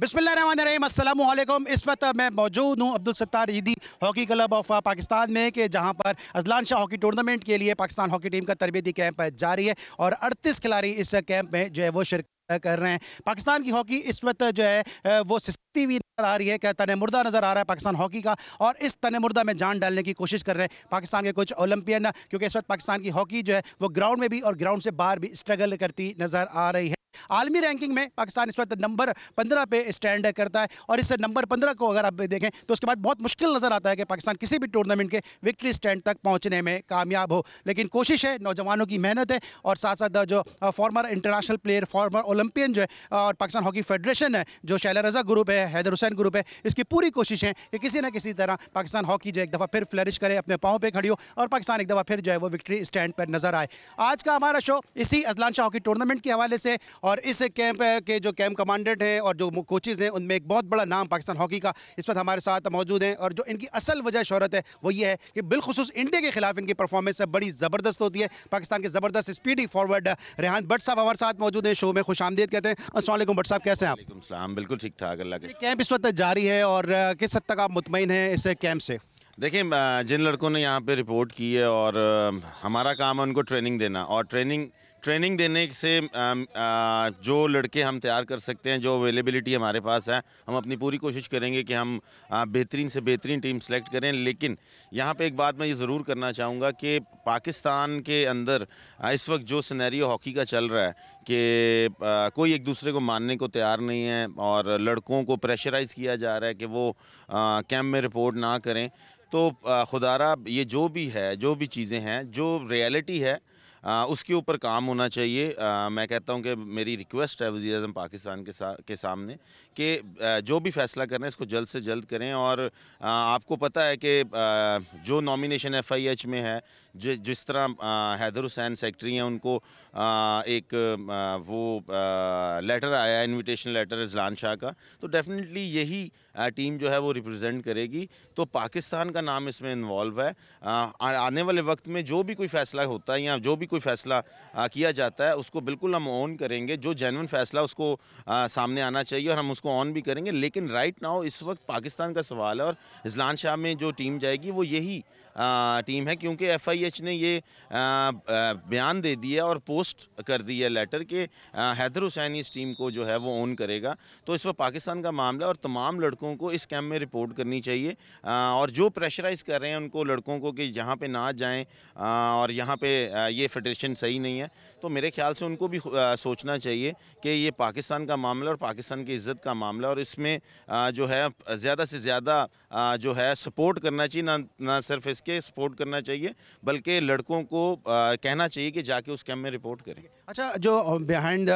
बिसमीम इस वक्त मैं मौजूद हूँ अब्दुल सत्तार ईदी हॉकी क्लब ऑफ पाकिस्तान में कि जहाँ पर अजलान शाह हॉकी टूर्नामेंट के लिए पाकिस्तान हॉकी टीम का तरबती कैंप जारी है और अड़तीस खिलाड़ी इस कैंप में जो है वो शिरकत कर रहे हैं पाकिस्तान की हॉकी इस वक्त जो है वो सस्ती हुई नज़र आ रही है तन मुर्दा नज़र आ रहा है पाकिस्तान हॉकी का और इस तन मुर्दा में जान डालने की कोशिश कर रहे हैं पाकिस्तान के कुछ ओलंपियन क्योंकि इस वक्त पाकिस्तान की हॉकी जो है वो ग्राउंड में भी और ग्राउंड से बाहर भी स्ट्रगल करती नज़र आ रही है आलमी रैंकिंग में पाकिस्तान इस वक्त नंबर पंद्रह पे स्टैंड करता है और इस नंबर पंद्रह को अगर आप देखें तो उसके बाद बहुत मुश्किल नज़र आता है कि पाकिस्तान किसी भी टूर्नामेंट के विक्ट्री स्टैंड तक पहुँचने में कामयाब हो लेकिन कोशिश है नौजवानों की मेहनत है और साथ साथ जो former international player former Olympian जो है और पाकिस्तान हॉकी फेडरेशन है जो शैला रजा ग्रुप है हैदर हुसैन ग्रुप है इसकी पूरी कोशिश है कि किसी ना किसी तरह पाकिस्तान हॉकी जो एक दफ़ा फिर फ्लरिश करे अपने पाँव पर खड़ी हो और पाकिस्तान एक दफ़ा फिर जो है वो विक्ट्री स्टैंड पर नजर आए आज का हमारा शो इसी अजलान शाह हॉकी टूर्नामेंट के हवाले से और इस कैंप के जो कैंप कमांडेंट हैं और जो कोचेज़ हैं उनमें एक बहुत बड़ा नाम पाकिस्तान हॉकी का इस वक्त हमारे साथ मौजूद हैं और जो इनकी असल वजह शहरत है वो ये है कि बिलखसूस इंडिया के खिलाफ इनकी परफॉर्मेंस बड़ी ज़बरदस्त होती है पाकिस्तान के ज़बरदस्त स्पीडी फॉरवर्ड रेहान भट साहब हमारे साथ मौजूद हैं शो में खुश आमदीद कहते हैं असल भट्ट साहब कैसे हैं आप बिल्कुल ठीक ठाक अल्लाह के कैंप इस वक्त जारी है और किस हद तक आप मुतमिन हैं इस कैंप से देखिए जिन लड़कों ने यहाँ पे रिपोर्ट की है और हमारा काम है उनको ट्रेनिंग देना और ट्रेनिंग ट्रेनिंग देने से जो लड़के हम तैयार कर सकते हैं जो अवेलेबिलिटी हमारे पास है हम अपनी पूरी कोशिश करेंगे कि हम बेहतरीन से बेहतरीन टीम सेलेक्ट करें लेकिन यहाँ पे एक बात मैं ये ज़रूर करना चाहूँगा कि पाकिस्तान के अंदर इस वक्त जो सिनेरियो हॉकी का चल रहा है कि कोई एक दूसरे को मानने को तैयार नहीं है और लड़कों को प्रेशराइज किया जा रहा है कि वो कैम्प में रिपोर्ट ना करें तो खुदारा ये जो भी है जो भी चीज़ें हैं जो रियलिटी है आ, उसके ऊपर काम होना चाहिए आ, मैं कहता हूँ कि मेरी रिक्वेस्ट है वजी अजम पाकिस्तान के सा, के सामने कि जो भी फैसला करें इसको जल्द से जल्द करें और आ, आपको पता है कि जो नॉमिनेशन एफ आई एच में है जि, जिस तरह हैदर हुसैन सेक्रेटरी हैं उनको एक वो लेटर आया इनविटेशन लेटर इजलान शाह का तो डेफिनेटली यही टीम जो है वो रिप्रेजेंट करेगी तो पाकिस्तान का नाम इसमें इन्वॉल्व है आने वाले वक्त में जो भी कोई फ़ैसला होता है या जो भी कोई फ़ैसला किया जाता है उसको बिल्कुल हम ऑन करेंगे जो जेनवन फ़ैसला उसको सामने आना चाहिए और हम उसको ऑन भी करेंगे लेकिन राइट नाउ इस वक्त पाकिस्तान का सवाल है और इजलान शाह में जो टीम जाएगी वो यही टीम है क्योंकि एफआईएच ने ये बयान दे दिया और पोस्ट कर दी है लेटर कि हैदर हुसैन इस टीम को जो है वो ओन करेगा तो इस वक्त पाकिस्तान का मामला और तमाम लड़कों को इस कैम्प में रिपोर्ट करनी चाहिए और जो प्रेशराइज कर रहे हैं उनको लड़कों को कि यहाँ पर ना जाएँ और यहाँ पर ये फेडरेशन सही नहीं है तो मेरे ख्याल से उनको भी सोचना चाहिए कि ये पाकिस्तान का मामला और पाकिस्तान की इज़्ज़त का मामला और इसमें जो है ज़्यादा से ज़्यादा जो है सपोर्ट करना चाहिए ना ना सिर्फ इस के सपोर्ट करना चाहिए बल्कि लड़कों को आ, कहना चाहिए कि जाके उस कैंप में रिपोर्ट करें अच्छा जो बिहाइंड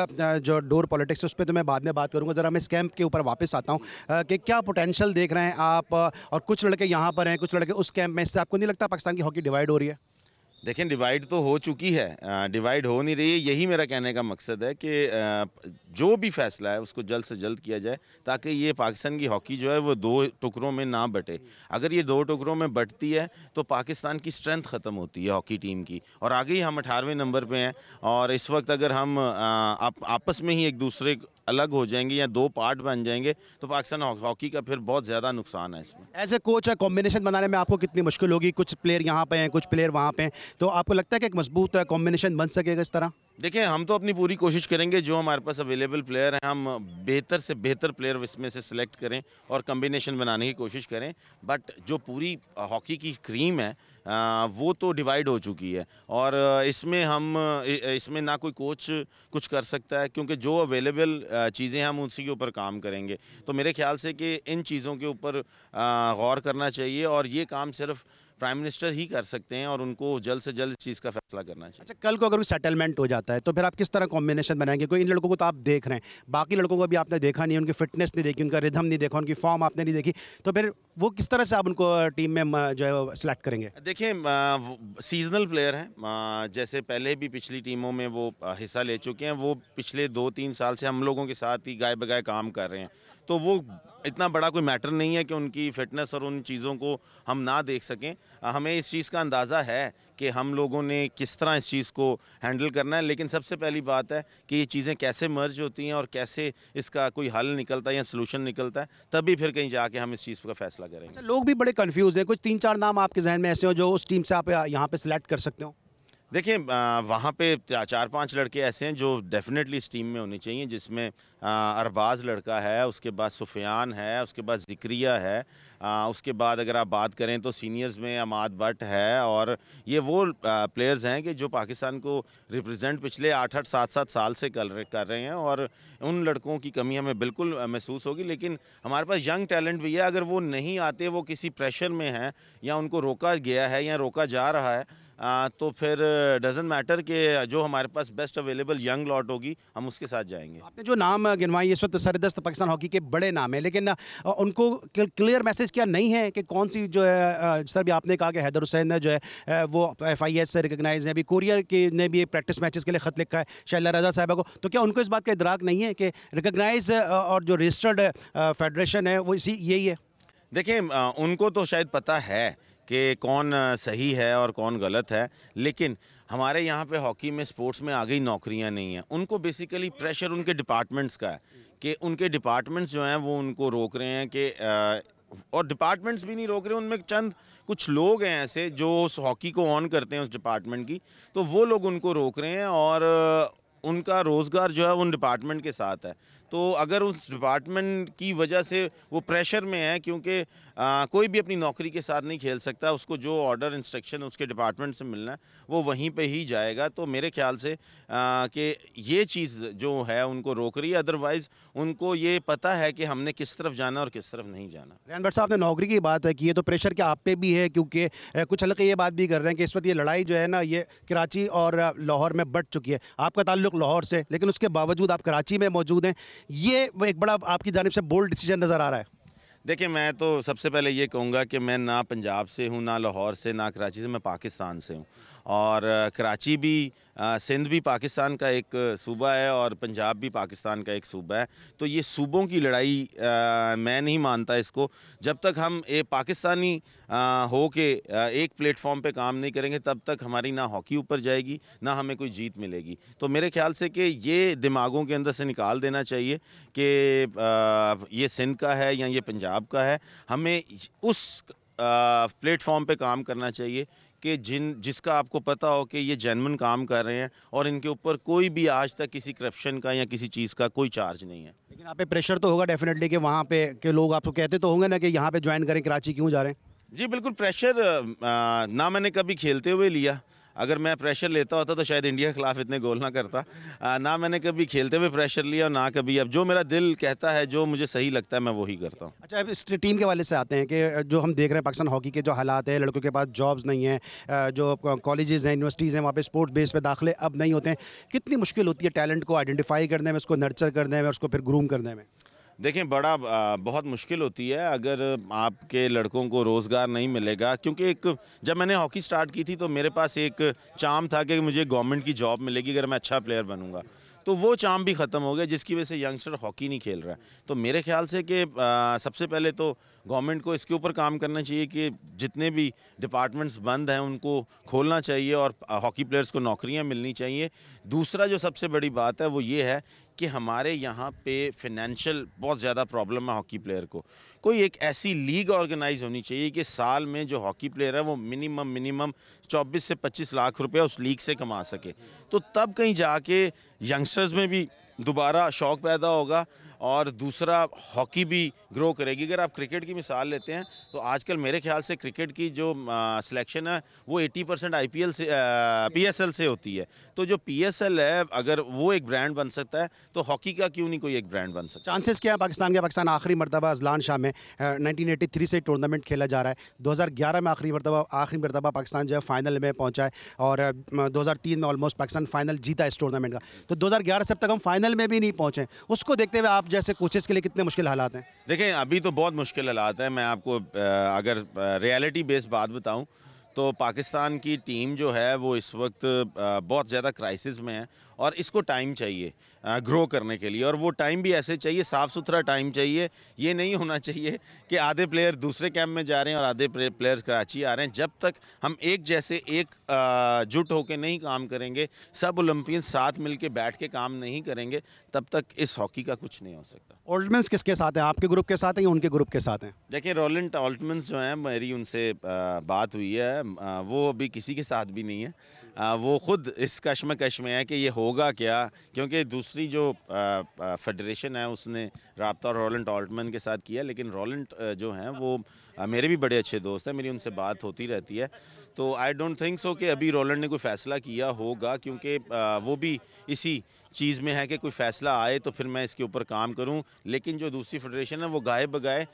जो डोर पॉलिटिक्स उस पर तो मैं बाद में बात करूँगा ज़रा मैं इस कैंप के ऊपर वापस आता हूँ कि क्या पोटेंशियल देख रहे हैं आप और कुछ लड़के यहाँ पर हैं कुछ लड़के उस कैंप में इससे आपको नहीं लगता पाकिस्तान की हॉकी डिवाइड हो रही है देखें डिवाइड तो हो चुकी है डिवाइड हो नहीं रही है यही मेरा कहने का मकसद है कि जो भी फैसला है उसको जल्द से जल्द किया जाए ताकि ये पाकिस्तान की हॉकी जो है वो दो टुकड़ों में ना बटे अगर ये दो टुकड़ों में बटती है तो पाकिस्तान की स्ट्रेंथ ख़त्म होती है हॉकी टीम की और आगे ही हम अठारहवें नंबर पर हैं और इस वक्त अगर हम आप, आपस में ही एक दूसरे अलग हो जाएंगे या दो पार्ट बन जाएंगे तो पाकिस्तान हॉकी का फिर बहुत ज़्यादा नुकसान है इसमें एज ए कोच है कॉम्बिनेशन बनाने में आपको कितनी मुश्किल होगी कुछ प्लेयर यहाँ पे हैं कुछ प्लेयर वहाँ पे हैं तो आपको लगता है कि एक मजबूत कॉम्बिनेशन बन सकेगा इस तरह देखिए हम तो अपनी पूरी कोशिश करेंगे जो हमारे पास अवेलेबल प्लेयर हैं हम बेहतर से बेहतर प्लेयर इसमें से सिलेक्ट करें और कम्बिनेशन बनाने की कोशिश करें बट जो पूरी हॉकी की क्रीम है वो तो डिवाइड हो चुकी है और इसमें हम इसमें ना कोई कोच कुछ कर सकता है क्योंकि जो अवेलेबल चीज़ें हम उसी के ऊपर काम करेंगे तो मेरे ख्याल से कि इन चीज़ों के ऊपर गौर करना चाहिए और ये काम सिर्फ प्राइम मिनिस्टर ही कर सकते हैं और उनको जल्द से जल्द इस चीज़ का फैसला करना चाहिए अच्छा कल को अगर कोई सेटलमेंट हो जाता है तो फिर आप किस तरह कॉम्बिनेशन बनाएंगे कोई इन लड़कों को तो आप देख रहे हैं बाकी लड़कों को भी आपने देखा नहीं उनकी फिटनेस नहीं देखी उनका रिधम नहीं देखा उनकी फॉर्म आपने नहीं देखी तो फिर वो किस तरह से आप उनको टीम में जो है सिलेक्ट करेंगे देखिए सीजनल प्लेयर हैं जैसे पहले भी पिछली टीमों में वो हिस्सा ले चुके हैं वो पिछले दो तीन साल से हम लोगों के साथ ही गाय बगाए काम कर रहे हैं तो वो इतना बड़ा कोई मैटर नहीं है कि उनकी फ़िटनेस और उन चीज़ों को हम ना देख सकें हमें इस चीज़ का अंदाज़ा है कि हम लोगों ने किस तरह इस चीज़ को हैंडल करना है लेकिन सबसे पहली बात है कि ये चीज़ें कैसे मर्ज होती हैं और कैसे इसका कोई हल निकलता है या सोलूशन निकलता है तभी फिर कहीं जाके हम इस चीज़ का फैसला करेंगे अच्छा, लोग भी बड़े कन्फ्यूज़ हैं कुछ तीन चार नाम आपके जहन में ऐसे हो जो उस टीम से आप यहाँ पर सिलेक्ट कर सकते हो देखिए वहाँ पे चार पांच लड़के ऐसे हैं जो डेफिनेटली इस टीम में होने चाहिए जिसमें अरबाज लड़का है उसके बाद सुफियान है उसके बाद जिक्रिया है आ, उसके बाद अगर आप बात करें तो सीनियर्स में अमाद भट्ट है और ये वो प्लेयर्स हैं कि जो पाकिस्तान को रिप्रेजेंट पिछले आठ आठ सात सात साल से कर रहे कर रहे हैं और उन लड़कों की कमी हमें बिल्कुल महसूस होगी लेकिन हमारे पास यंग टैलेंट भी है अगर वो नहीं आते वो किसी प्रेशर में हैं या उनको रोका गया है या रोका जा रहा है आ, तो फिर डजेंट मैटर कि जो हमारे पास बेस्ट अवेलेबल यंग लॉट होगी हम उसके साथ जाएंगे आपने जो नाम गिनवाई इस वक्त सरदस्त पाकिस्तान हॉकी के बड़े नाम हैं लेकिन उनको क्लियर मैसेज क्या नहीं है कि कौन सी जो है जिस तरह आपने कहा कि हैदर हुसैन जो है वो एफ आई एस से रिकगनाइज है अभी कोरियर के ने भी प्रैक्टिस मैचेस के लिए ख़त लिखा है शैला रजा साहबा को तो क्या उनको इस बात का इतराक नहीं है कि रिकगनाइज और जो रजिस्टर्ड फेडरेशन है वो इसी यही है देखिए उनको तो शायद पता है कि कौन सही है और कौन गलत है लेकिन हमारे यहाँ पे हॉकी में स्पोर्ट्स में आगे गई नौकरियाँ नहीं हैं उनको बेसिकली प्रेशर उनके डिपार्टमेंट्स का है कि उनके डिपार्टमेंट्स जो हैं वो उनको रोक रहे हैं कि और डिपार्टमेंट्स भी नहीं रोक रहे उनमें चंद कुछ लोग हैं ऐसे जो उस हॉकी को ऑन करते हैं उस डिपार्टमेंट की तो वो लोग उनको रोक रहे हैं और उनका रोज़गार जो है उन डिपार्टमेंट के साथ है तो अगर उस डिपार्टमेंट की वजह से वो प्रेशर में है क्योंकि कोई भी अपनी नौकरी के साथ नहीं खेल सकता उसको जो ऑर्डर इंस्ट्रक्शन उसके डिपार्टमेंट से मिलना है वो वहीं पे ही जाएगा तो मेरे ख्याल से कि ये चीज़ जो है उनको रोक रही है अदरवाइज़ उनको ये पता है कि हमने किस तरफ जाना और किस तरफ नहीं जाना रैन भट्ट साहब ने नौकरी की बात है कि ये तो प्रेशर क्या आप पे भी है क्योंकि कुछ हल्के ये बात भी कर रहे हैं कि इस वक्त ये लड़ाई जो है ना ये कराची और लाहौर में बढ़ चुकी है आपका ताल्लुक लाहौर से लेकिन उसके बावजूद आप कराची में मौजूद हैं ये एक बड़ा आपकी जानब से बोल्ड डिसीजन नज़र आ रहा है देखिए मैं तो सबसे पहले ये कहूँगा कि मैं ना पंजाब से हूँ ना लाहौर से ना कराची से मैं पाकिस्तान से हूँ और कराची भी सिंध भी पाकिस्तान का एक सूबा है और पंजाब भी पाकिस्तान का एक सूबा है तो ये सूबों की लड़ाई आ, मैं नहीं मानता इसको जब तक हम ए, पाकिस्तानी आ, हो के आ, एक प्लेटफॉर्म पे काम नहीं करेंगे तब तक हमारी ना हॉकी ऊपर जाएगी ना हमें कोई जीत मिलेगी तो मेरे ख्याल से कि ये दिमागों के अंदर से निकाल देना चाहिए कि ये सिंध का है या ये पंजाब का है हमें उस प्लेटफॉर्म पे काम करना चाहिए कि जिन जिसका आपको पता हो कि ये जैनमन काम कर रहे हैं और इनके ऊपर कोई भी आज तक किसी करप्शन का या किसी चीज़ का कोई चार्ज नहीं है लेकिन आप पे प्रेशर तो होगा डेफिनेटली कि वहाँ पे के लोग आपको कहते तो होंगे ना कि यहाँ पे ज्वाइन करें कराची क्यों जा रहे हैं जी बिल्कुल प्रेशर आ, ना मैंने कभी खेलते हुए लिया अगर मैं प्रेशर लेता होता तो शायद इंडिया के खिलाफ इतने गोल ना करता आ, ना मैंने कभी खेलते हुए प्रेशर लिया और ना कभी अब जो मेरा दिल कहता है जो मुझे सही लगता है मैं वही करता हूँ अच्छा अब इस टीम के वाले से आते हैं कि जो हम देख रहे हैं पाकिस्तान हॉकी के जो हालात हैं लड़कों के पास जॉब्स नहीं हैं जो कॉलेजेस हैं यूनिवर्सिटीज़ हैं वहाँ पर स्पोर्ट्स बेस पर दाखिले अब नहीं होते हैं कितनी मुश्किल होती है टैलेंट को आइडेंटिफाई करने में उसको नर्चर करने में उसको फिर ग्रूम करने में देखें बड़ा बहुत मुश्किल होती है अगर आपके लड़कों को रोज़गार नहीं मिलेगा क्योंकि एक जब मैंने हॉकी स्टार्ट की थी तो मेरे पास एक चाम था कि मुझे गवर्नमेंट की जॉब मिलेगी अगर मैं अच्छा प्लेयर बनूंगा तो वो चाम भी ख़त्म हो गया जिसकी वजह से यंगस्टर हॉकी नहीं खेल रहा है तो मेरे ख्याल से कि सबसे पहले तो गवर्नमेंट को इसके ऊपर काम करना चाहिए कि जितने भी डिपार्टमेंट्स बंद हैं उनको खोलना चाहिए और हॉकी प्लेयर्स को नौकरियां मिलनी चाहिए दूसरा जो सबसे बड़ी बात है वो ये है कि हमारे यहाँ पे फिनेंशियल बहुत ज़्यादा प्रॉब्लम है हॉकी प्लेयर को कोई एक ऐसी लीग ऑर्गेनाइज होनी चाहिए कि साल में जो हॉकी प्लेयर है वो मिनिमम मिनिमम 24 से 25 लाख रुपया उस लीग से कमा सके तो तब कहीं जाके यंगस्टर्स में भी दोबारा शौक पैदा होगा और दूसरा हॉकी भी ग्रो करेगी अगर आप क्रिकेट की मिसाल लेते हैं तो आजकल मेरे ख्याल से क्रिकेट की जो सिलेक्शन है वो 80 परसेंट आई से पीएसएल से होती है तो जो पीएसएल है अगर वो एक ब्रांड बन सकता है तो हॉकी का क्यों नहीं कोई एक ब्रांड बन सकता चांसेस क्या है पाकिस्तान के पाकिस्तान आखिरी मरतबा अजलान शाह में नाइनटीन से टूर्नामेंट खेला जा रहा है दो में आखिरी मरतबा आखिरी मरतबा पाकिस्तान जो है फ़ाइनल में पहुँचा है और दो में ऑलमोस्ट पाकिस्तान फ़ाइनल जीता इस टूर्नामेंट का तो दो से अब तक हम फाइनल में भी नहीं पहुँचे उसको देखते हुए आप जैसे कोचेज़ के लिए कितने मुश्किल हालात हैं देखें अभी तो बहुत मुश्किल हालात हैं मैं आपको अगर रियलिटी बेस्ड बात बताऊँ तो पाकिस्तान की टीम जो है वो इस वक्त बहुत ज़्यादा क्राइसिस में है और इसको टाइम चाहिए ग्रो करने के लिए और वो टाइम भी ऐसे चाहिए साफ़ सुथरा टाइम चाहिए ये नहीं होना चाहिए कि आधे प्लेयर दूसरे कैंप में जा रहे हैं और आधे प्लेयर कराची आ रहे हैं जब तक हम एक जैसे एक जुट होकर नहीं काम करेंगे सब ओलंपियन साथ मिल के बैठ के काम नहीं करेंगे तब तक इस हॉकी का कुछ नहीं हो सकता ओल्टमेंस किसके साथ हैं आपके ग्रुप के साथ हैं या उनके ग्रुप के साथ हैं देखिए रोलेंट ऑल्टमेंस जो हैं मेरी उनसे बात हुई है वो अभी किसी के साथ भी नहीं है वो खुद इस कश्मकश में है कि ये हो होगा क्या क्योंकि दूसरी जो फेडरेशन है उसने रबता रोलेंट ऑल्टमैन के साथ किया लेकिन रोलेंट जो हैं वो मेरे भी बड़े अच्छे दोस्त हैं मेरी उनसे बात होती रहती है तो आई डोंट थिंक सो कि अभी रोलेंट ने कोई फ़ैसला किया होगा क्योंकि वो भी इसी चीज़ में है कि कोई फ़ैसला आए तो फिर मैं इसके ऊपर काम करूँ लेकिन जो दूसरी फेडरेशन है वो गाय बगाए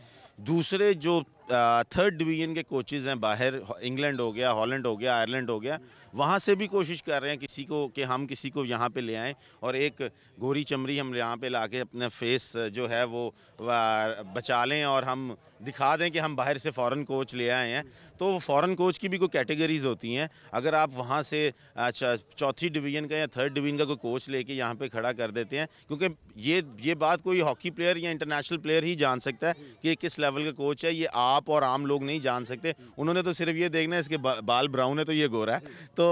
दूसरे जो थर्ड डिवीजन के कोचेज़ हैं बाहर इंग्लैंड हो गया हॉलैंड हो गया आयरलैंड हो गया वहाँ से भी कोशिश कर रहे हैं किसी को कि हम किसी को यहाँ पे ले आएँ और एक गोरी चमड़ी हम यहाँ पे ला के अपना फेस जो है वो बचा लें और हम दिखा दें कि हम बाहर से फ़ॉरन कोच ले आए हैं तो फ़ॉरन कोच की भी कोई कैटेगरीज़ होती हैं अगर आप वहाँ से चौथी डिवीज़न का या थर्ड डिवीज़न का कोई कोच लेके यहाँ पे खड़ा कर देते हैं क्योंकि ये ये बात कोई हॉकी प्लेयर या इंटरनेशनल प्लेयर ही जान सकता है कि किस लेवल का कोच है ये आप आप और आम लोग नहीं जान सकते उन्होंने तो सिर्फ ये देखना है इसके बाल ब्राउन है तो ये गोरा है तो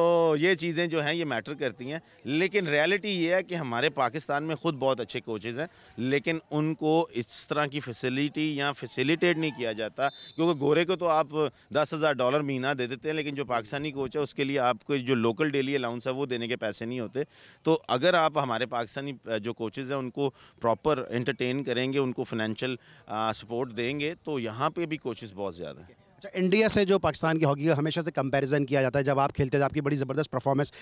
ये चीज़ें जो हैं ये मैटर करती हैं लेकिन रियलिटी ये है कि हमारे पाकिस्तान में ख़ुद बहुत अच्छे कोचेज़ हैं लेकिन उनको इस तरह की फैसिलिटी या फैसिलिटेट नहीं किया जाता क्योंकि गोरे को तो आप दस हज़ार डॉलर महीना दे देते हैं लेकिन जो पाकिस्तानी कोच है उसके लिए आपको जो लोकल डेली अलाउंस है वो देने के पैसे नहीं होते तो अगर आप हमारे पाकिस्तानी जो कोचेज़ हैं उनको प्रॉपर इंटरटेन करेंगे उनको फाइनेंशियल सपोर्ट देंगे तो यहाँ पे भी कोच कोचेस बहुत ज़्यादा हैं अच्छा इंडिया से जो पाकिस्तान की हॉकी का हमेशा से कंपैरिजन किया जाता है जब आप खेलते थे तो आपकी बड़ी ज़बरदस्त परफॉर्मेंस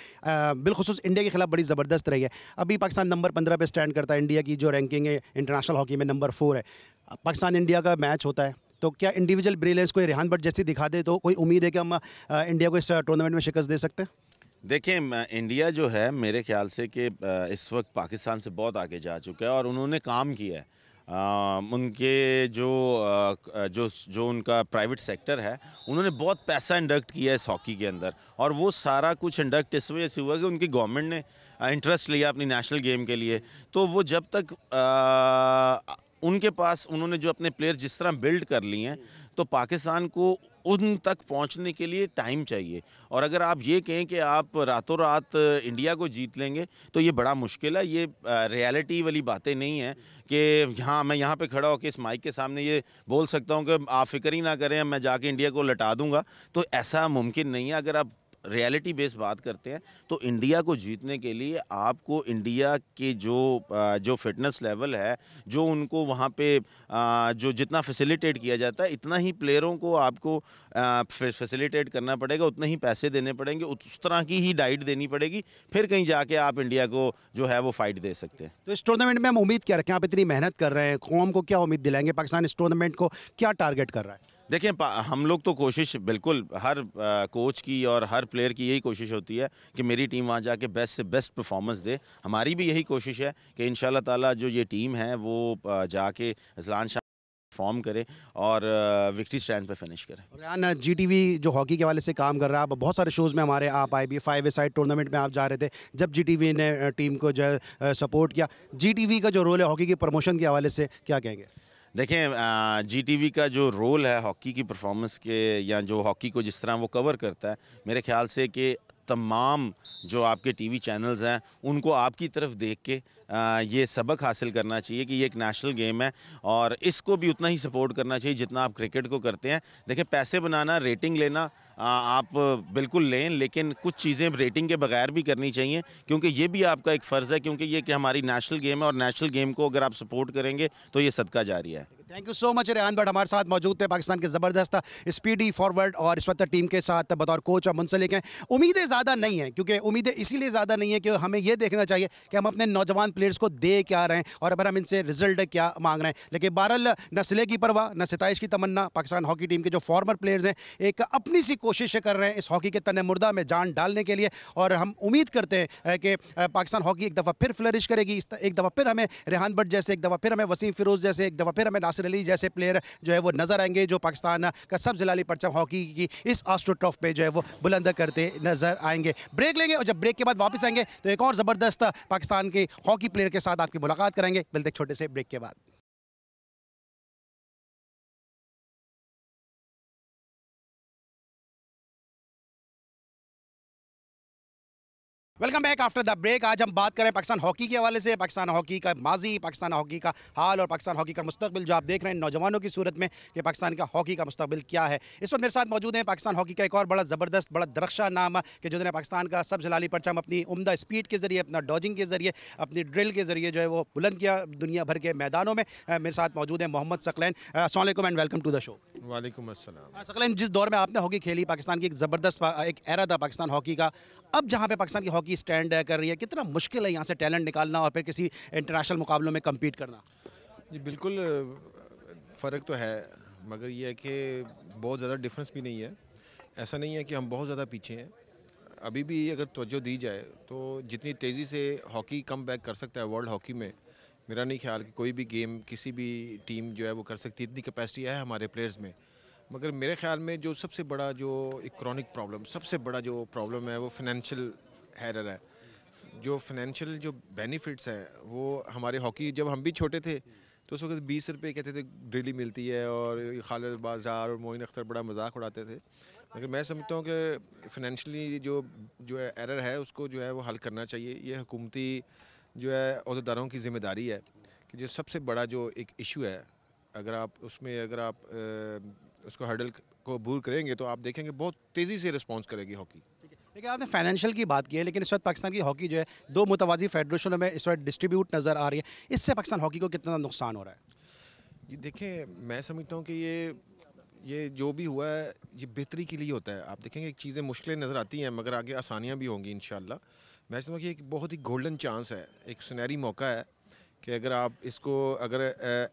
बिलखसूस इंडिया के खिलाफ बड़ी ज़बरदस्त रही है अभी पाकिस्तान नंबर पंद्रह पर स्टैंड करता है इंडिया की जो रैंकिंग है इंटरनेशनल हॉकी में नंबर फोर है पाकिस्तान इंडिया का मैच होता है तो क्या इंडिविजुअल ब्रिलियंस को रेहान भट्ट जैसी दिखा दे तो कोई उम्मीद है कि हम इंडिया को इस टूर्नामेंट में शिकस्त दे सकते हैं देखें इंडिया जो है मेरे ख्याल से कि इस वक्त पाकिस्तान से बहुत आगे जा चुका है और उन्होंने काम किया है उनके जो जो जो उनका प्राइवेट सेक्टर है उन्होंने बहुत पैसा इंडक्ट किया है इस हॉकी के अंदर और वो सारा कुछ इंडक्ट इस वजह से हुआ कि उनकी गवर्नमेंट ने इंटरेस्ट लिया अपनी नेशनल गेम के लिए तो वो जब तक आ, उनके पास उन्होंने जो अपने प्लेयर जिस तरह बिल्ड कर लिए हैं तो पाकिस्तान को उन तक पहुंचने के लिए टाइम चाहिए और अगर आप ये कहें कि आप रातों रात इंडिया को जीत लेंगे तो ये बड़ा मुश्किल है ये रियलिटी वाली बातें नहीं हैं कि यहाँ मैं यहाँ पे खड़ा होकर इस माइक के सामने ये बोल सकता हूँ कि आप फिक्र ही ना करें मैं जाके इंडिया को लटा दूँगा तो ऐसा मुमकिन नहीं है अगर आप रियलिटी बेस बात करते हैं तो इंडिया को जीतने के लिए आपको इंडिया के जो जो फिटनेस लेवल है जो उनको वहाँ पे जो जितना फैसिलिटेट किया जाता है इतना ही प्लेयरों को आपको फैसिलिटेट करना पड़ेगा उतने ही पैसे देने पड़ेंगे उस तरह की ही डाइट देनी पड़ेगी फिर कहीं जाके आप इंडिया को जो है वो फाइट दे सकते हैं तो इस टूर्नामेंट में हम उम्मीद क्या रखें आप इतनी मेहनत कर रहे हैं कौम को क्या उम्मीद दिलाएंगे पाकिस्तान इस टूर्नामेंट को क्या टारगेट कर रहा है देखिए हम लोग तो कोशिश बिल्कुल हर कोच की और हर प्लेयर की यही कोशिश होती है कि मेरी टीम वहाँ जाके बेस्ट से बेस्ट परफॉर्मेंस दे हमारी भी यही कोशिश है कि इन ताला जो ये टीम है वो जाके जलान शाह फॉर्म करें और विक्ट्री स्टैंड पे फिनिश करें रेहान जी वी जो हॉकी के वाले से काम कर रहा है आप बहुत सारे शोज़ में हमारे आप आए भी फाइव ए साइड टूर्नामेंट में आप जा रहे थे जब जी वी ने टीम को जो है सपोर्ट किया जी वी का जो रोल है हॉकी की प्रमोशन के हवाले से क्या कहेंगे देखें जीटीवी का जो रोल है हॉकी की परफॉर्मेंस के या जो हॉकी को जिस तरह वो कवर करता है मेरे ख्याल से कि तमाम जो आपके टीवी चैनल्स हैं उनको आपकी तरफ देख के ये सबक हासिल करना चाहिए कि ये एक नेशनल गेम है और इसको भी उतना ही सपोर्ट करना चाहिए जितना आप क्रिकेट को करते हैं देखिए पैसे बनाना रेटिंग लेना आप बिल्कुल लें लेकिन कुछ चीज़ें रेटिंग के बगैर भी करनी चाहिए क्योंकि ये भी आपका एक फ़र्ज़ है क्योंकि ये कि हमारी नेशनल गेम है और नेशनल गेम को अगर आप सपोर्ट करेंगे तो ये सदका जारी है thank you so much Rehan Bhatt हमारे साथ मौजूद थे पाकिस्तान के ज़बरदस्त स्पीडी फॉरवर्ड और इस वक्त टीम के साथ बतौर कोच और मुंसलिक हैं उम्मीदें ज़्यादा नहीं हैं क्योंकि उम्मीदें इसीलिए ज़्यादा नहीं है कि हमें यह देखना चाहिए कि हम अपने नौजवान प्लेयर्स को दे क्या रहे हैं और अगर हम इनसे रिजल्ट क्या मांग रहे हैं लेकिन बहरल न सिले की परवाह न सताइश की तमन्ना पाकिस्तान हॉकी टीम के जो फॉर्मर प्लेयर्स हैं एक अपनी सी कोशिशें कर रहे हैं इस हॉकी के तन मुर्दा में जान डालने के लिए और हम उम्मीद करते हैं कि पाकिस्तान हॉकी एक दफ़ा फिर फ्लरिश करेगी एक दफ़ा फिर हमें रेहान भट्ट जैसे एक दफ़ा फिर हमें वसीम फिरोज़ जैसे एक दफ़ा फिर हमें नासिर पर्सनली जैसे प्लेयर जो है वो नज़र आएंगे जो पाकिस्तान का सब जलाली परचम हॉकी की इस ऑस्ट्रो ट्रॉफ पर जो है वो बुलंद करते नज़र आएंगे ब्रेक लेंगे और जब ब्रेक के बाद वापस आएंगे तो एक और ज़बरदस्त पाकिस्तान के हॉकी प्लेयर के साथ आपकी मुलाकात करेंगे मिलते छोटे से ब्रेक के बाद welcome back after the break आज हम बात करें पाकिस्तान हॉकी के हवाले से पाकिस्तान हॉकी का माजी पाकिस्तान हॉकी का हाल और पाकिस्तान हॉकी का मुस्तबिल जो आप देख रहे हैं नौजवानों की सूरत में कि पाकिस्तान का हॉकी का मुस्तबिल क्या है इस वक्त मेरे साथ मौजूद हैं पाकिस्तान हॉकी का एक और बड़ा ज़बरदस्त बड़ा दरख्शा नाम कि जिन्होंने पाकिस्तान का सब जलाली परचम अपनी उमदा स्पीड के ज़रिए अपना डॉजिंग के ज़रिए अपनी ड्रिल के ज़रिए जो है वो बुलंद किया दुनिया भर के मैदानों में मेरे साथ मौजूद हैं मोहम्मद सकलैन असल and welcome to the show वालेकुम अस्सलाम हाँ, जिस दौर में आपने हॉकी खेली पाकिस्तान की एक ज़बरदस्त एक एरा था पाकिस्तान हॉकी का अब जहाँ पे पाकिस्तान की हॉकी स्टैंड कर रही है कितना मुश्किल है यहाँ से टैलेंट निकालना और फिर किसी इंटरनेशनल मुकाबलों में कम्पीट करना जी बिल्कुल फ़र्क तो है मगर यह है कि बहुत ज़्यादा डिफरेंस भी नहीं है ऐसा नहीं है कि हम बहुत ज़्यादा पीछे हैं अभी भी अगर तोज्जो दी जाए तो जितनी तेज़ी से हॉकी कम बैक कर सकता है वर्ल्ड हॉकी में मेरा नहीं ख्याल कि कोई भी गेम किसी भी टीम जो है वो कर सकती इतनी कैपेसिटी है हमारे प्लेयर्स में मगर मेरे ख्याल में जो सबसे बड़ा जो इकोनॉमिक प्रॉब्लम सबसे बड़ा जो प्रॉब्लम है वो फिनंशल हैरर है जो फिनंशल जो बेनिफिट्स है वो हमारे हॉकी जब हम भी छोटे थे तो उस वक्त बीस रुपये कहते थे डेली मिलती है और खालिद बाजार और मोइन अख्तर बड़ा मजाक उड़ाते थे मगर मैं समझता हूँ कि फिनंशली जो जो है एरर है उसको जो है वो हल करना चाहिए ये हुकूमती जो है अहदेदारों की जिम्मेदारी है कि जो सबसे बड़ा जो एक इशू है अगर आप उसमें अगर आप उसको हर्डल को बूर करेंगे तो आप देखेंगे बहुत तेज़ी से रिस्पॉन्स करेगी हॉकी लेकिन आपने फाइनेंशियल की बात की है लेकिन इस वक्त पाकिस्तान की हॉकी जो है दो मुतवाजी फेडरेशनों में इस वक्त डिस्ट्रीब्यूट नज़र आ रही है इससे पाकिस्तान हॉकी को कितना नुकसान हो रहा है ये देखें मैं समझता हूँ कि ये ये जो भी हुआ है ये बेहतरी के लिए होता है आप देखेंगे एक चीज़ें मुश्किलें नज़र आती हैं मगर आगे आसानियाँ भी होंगी इन मैं समझता हूँ कि एक बहुत ही गोल्डन चांस है एक सुनहरी मौका है कि अगर आप इसको अगर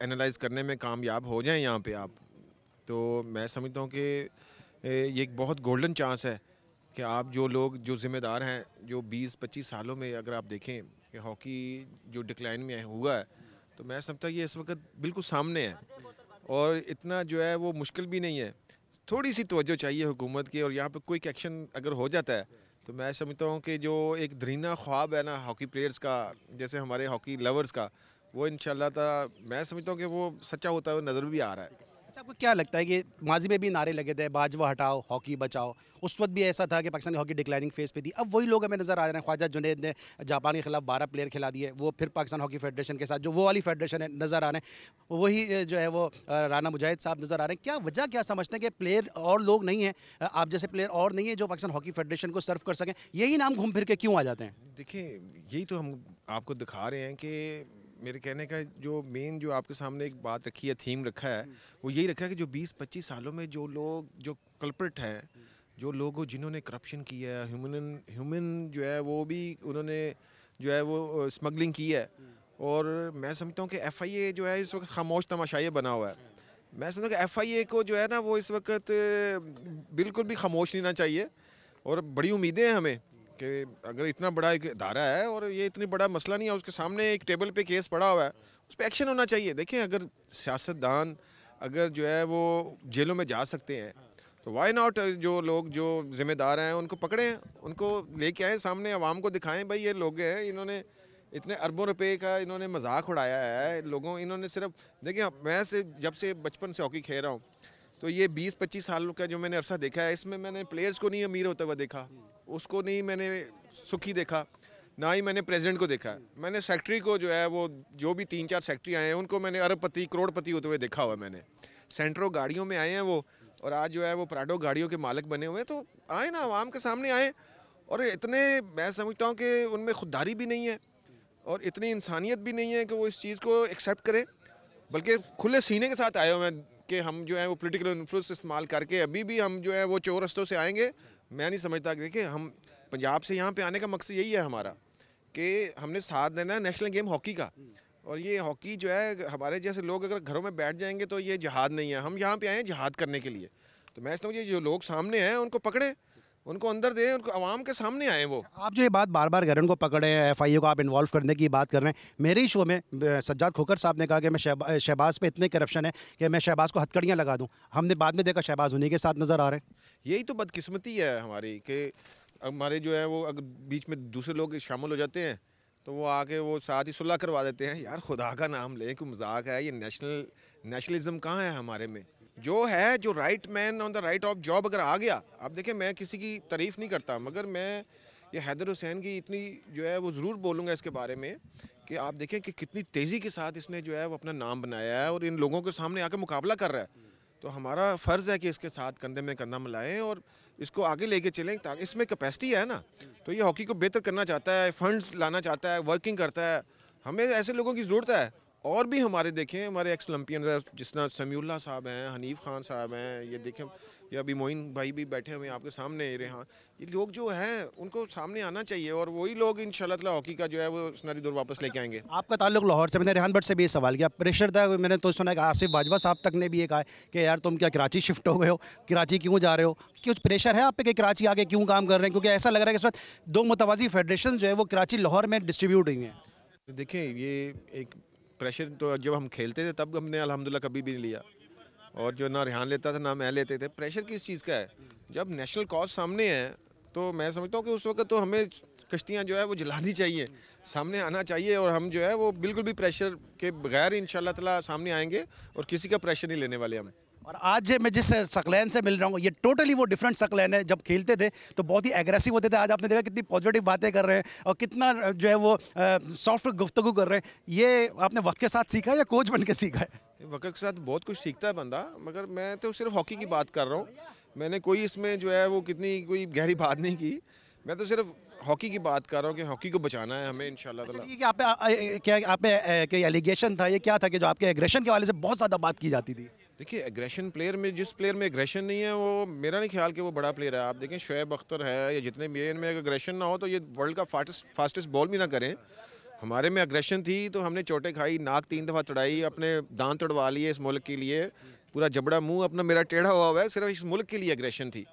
एनालाइज करने में कामयाब हो जाएं यहाँ पे आप तो मैं समझता हूँ कि ये एक बहुत गोल्डन चांस है कि आप जो लोग जो ज़िम्मेदार हैं जो 20-25 सालों में अगर आप देखें कि हॉकी जो डिक्लाइन में हुआ है तो मैं समझता ये इस वक्त बिल्कुल सामने है और इतना जो है वो मुश्किल भी नहीं है थोड़ी सी तोज्जो चाहिए हुकूमत की और यहाँ पर कोई एक्शन अगर हो जाता है तो मैं समझता हूँ कि जो एक दरीना ख्वाब है ना हॉकी प्लेयर्स का जैसे हमारे हॉकी लवर्स का वो इन शाह मैं समझता हूँ कि वो सच्चा होता है नज़र भी आ रहा है अच्छा आपको क्या लगता है कि माजी में भी नारे लगे थे बाजवा हटाओ हॉकी बचाओ उस वक्त भी ऐसा था कि पाकिस्तानी हॉकी डिक्लाइनिंग फेज पे थी अब वही लोग हमें नजर आ रहे हैं ख्वाजा जुनेद ने जापान के खिलाफ बारह प्लेयर खिला दिए वो फिर पाकिस्तान हॉकी फेडरेशन के साथ जो वो वाली फेडरेशन है नज़र आ रहे हैं वही जो है वो राना मुजाहिद साहब नज़र आ रहे हैं क्या वजह क्या समझते हैं कि प्लेयर और लोग नहीं हैं आप जैसे प्लेयर और नहीं है जो पाकिस्तान हॉकी फेडरेशन को सर्व कर सकें यही नाम घूम फिर के क्यों आ जाते हैं देखिए यही तो हम आपको दिखा रहे हैं कि मेरे कहने का जो मेन जो आपके सामने एक बात रखी है थीम रखा है वो यही रखा है कि जो 20-25 सालों में जो लोग जो कल्प्रिट हैं जो लोग जिन्होंने करप्शन किया है ह्यूमन ह्यूमन जो है वो भी उन्होंने जो है वो स्मगलिंग की है और मैं समझता हूँ कि एफ जो है इस वक्त खामोश तमाशाई बना हुआ है मैं समझता हूँ कि एफ को जो है ना वो इस वक्त बिल्कुल भी खामोश नहीं ना चाहिए और बड़ी उम्मीदें हैं हमें कि अगर इतना बड़ा एक धारा है और ये इतनी बड़ा मसला नहीं है उसके सामने एक टेबल पे केस पड़ा हुआ है उस पर एक्शन होना चाहिए देखें अगर सियासतदान अगर जो है वो जेलों में जा सकते हैं तो वाई नॉट जो लोग जो जिम्मेदार हैं उनको पकड़ें उनको लेके आएँ सामने आवाम को दिखाएं भाई ये लोग हैं इन्होंने इतने अरबों रुपए का इन्होंने मजाक उड़ाया है लोगों इन्होंने सिर्फ देखिए मैं से जब से बचपन से हॉकी खेल रहा हूँ तो ये 20-25 साल का जो मैंने अरसा देखा है इसमें मैंने प्लेयर्स को नहीं अमीर होता हुआ देखा उसको नहीं मैंने सुखी देखा ना ही मैंने प्रेसिडेंट को देखा मैंने सेक्रेटरी को जो है वो जो भी तीन चार सेक्रेटरी आए हैं उनको मैंने अरबपति करोड़पति होते हुए देखा हुआ मैंने सेंट्रो गाड़ियों में आए हैं वो और आज जो है वो प्राडो गाड़ियों के मालिक बने हुए हैं तो आए ना आवाम के सामने आए और इतने मैं समझता हूँ कि उनमें खुददारी भी नहीं है और इतनी इंसानियत भी नहीं है कि वो इस चीज़ को एक्सेप्ट करें बल्कि खुले सीने के साथ आए हुए हैं कि हम जो है वो पोलिटिकल इन्फ्लुएंस इस्तेमाल करके अभी भी हम जो है वो चोरस्तों से आएंगे मैं नहीं समझता देखिए हम पंजाब से यहाँ पे आने का मकसद यही है हमारा कि हमने साथ देना है नेशनल गेम हॉकी का और ये हॉकी जो है हमारे जैसे लोग अगर घरों में बैठ जाएंगे तो ये जहाद नहीं है हम यहाँ पे आए हैं जहाद करने के लिए तो मैं समझता हूँ ये जो लोग सामने हैं उनको पकड़ें उनको अंदर दें उनको आवाम के सामने आए वो आप जो ये बात बार बार गहरन को पकड़े हैं एफ को आप इन्वॉल्व करने की बात कर रहे हैं मेरे ही शो में सज्जाद खोकर साहब ने कहा कि मैं शहबाज पे इतने करप्शन है कि मैं शहबाज को हथकड़ियाँ लगा दूँ हमने बाद में देखा शहबाज उन्हीं के साथ नज़र आ रहे हैं यही तो बदकस्मती है हमारी कि हमारे जो है वो अगर बीच में दूसरे लोग शामिल हो जाते हैं तो वो आके वो साथ ही सुलह करवा देते हैं यार खुदा का नाम लें कि मजाक है ये नेशनल नेशनलिज्म कहाँ है हमारे में जो है जो right man on the right of job अगर आ गया आप देखें मैं किसी की तारीफ़ नहीं करता मगर मैं ये हैदर हुसैन की इतनी जो है वो ज़रूर बोलूँगा इसके बारे में कि आप देखें कि कितनी तेज़ी के साथ इसने जो है वो अपना नाम बनाया है और इन लोगों के सामने आकर मुकाबला कर रहा है तो हमारा फ़र्ज़ है कि इसके साथ कंधे में कंधा मिलाएं और इसको आगे लेके चलें ताकि इसमें कैपेसिटी है ना तो ये हॉकी को बेहतर करना चाहता है फंड्स लाना चाहता है वर्किंग करता है हमें ऐसे लोगों की ज़रूरत है और भी हमारे देखें हमारे एक्स ओलम्पियन जिस तरह समीउल्ला साहब हैं हनीफ खान साहब हैं ये देखें या अभी मोइन भाई भी बैठे हुए हैं आपके सामने रेहान ये लोग जो हैं उनको सामने आना चाहिए और वही लोग इन शाला हॉकी का जो है वो सुनारी दूर वापस लेके आएंगे आपका ताल्लुक लाहौर से मैंने रेहान भट्ट से भी ये सवाल किया प्रेशर था मैंने तो सुना कि आसिफ बाजवा साहब तक ने भी ये कहा कि यार तुम क्या कराची शिफ्ट हो गए हो कराची क्यों जा रहे हो कुछ प्रेशर है आप पे कि कराची आगे क्यों काम कर रहे हैं क्योंकि ऐसा लग रहा है कि इस वक्त दो मुतवाजी फेडरेशन जो है वो कराची लाहौर में डिस्ट्रीब्यूट हुई हैं देखिए ये एक प्रेशर तो जब हम खेलते थे तब हमने अलहमदिल्ला कभी भी नहीं लिया और जो ना रिहान लेता था ना मैं लेते थे प्रेशर किस चीज़ का है जब नेशनल कॉज सामने है तो मैं समझता हूँ कि उस वक्त तो हमें कश्तियाँ जो है वो जलानी चाहिए सामने आना चाहिए और हम जो है वो बिल्कुल भी प्रेशर के बगैर इन ताला सामने आएंगे और किसी का प्रेशर नहीं लेने वाले हम और आज मैं जिस सकलैन से मिल रहा हूँ ये टोटली वो डिफरेंट सकलैन है जब खेलते थे तो बहुत ही एग्रेसिव होते थे आज आपने देखा कितनी पॉजिटिव बातें कर रहे हैं और कितना जो है वो सॉफ्ट गुफ्तगु कर रहे हैं ये आपने वक्त के साथ सीखा है या कोच बन के सीखा है वक्त के साथ बहुत कुछ सीखता है बंदा मगर मैं तो सिर्फ हॉकी की बात कर रहा हूँ मैंने कोई इसमें जो है वो कितनी कोई गहरी बात नहीं की मैं तो सिर्फ हॉकी की बात कर रहा हूँ कि हॉकी को बचाना है हमें इनशाला अच्छा, आप पे क्या आप पे एलिगेशन था ये क्या था कि जो आपके एग्रेशन के वाले से बहुत ज़्यादा बात की जाती थी देखिए एग्रेशन प्लेयर में जिस प्लेयर में एग्रेशन नहीं है वो मेरा नहीं ख्याल कि वो बड़ा प्लेयर है आप देखें शुएब अख्तर है या जितने भी इनमें एग्रेशन ना हो तो ये वर्ल्ड का फास्टेस्ट फास्टेस्ट बॉल भी ना करें हमारे में एग्रेशन थी तो हमने चोटें खाई नाक तीन दफ़ा चढ़ाई अपने दांत तोड़वा लिए इस मुल्क के लिए पूरा जबड़ा मुँह अपना मेरा टेढ़ा हुआ हुआ है सिर्फ इस मुल्क के लिए एग्रेशन थी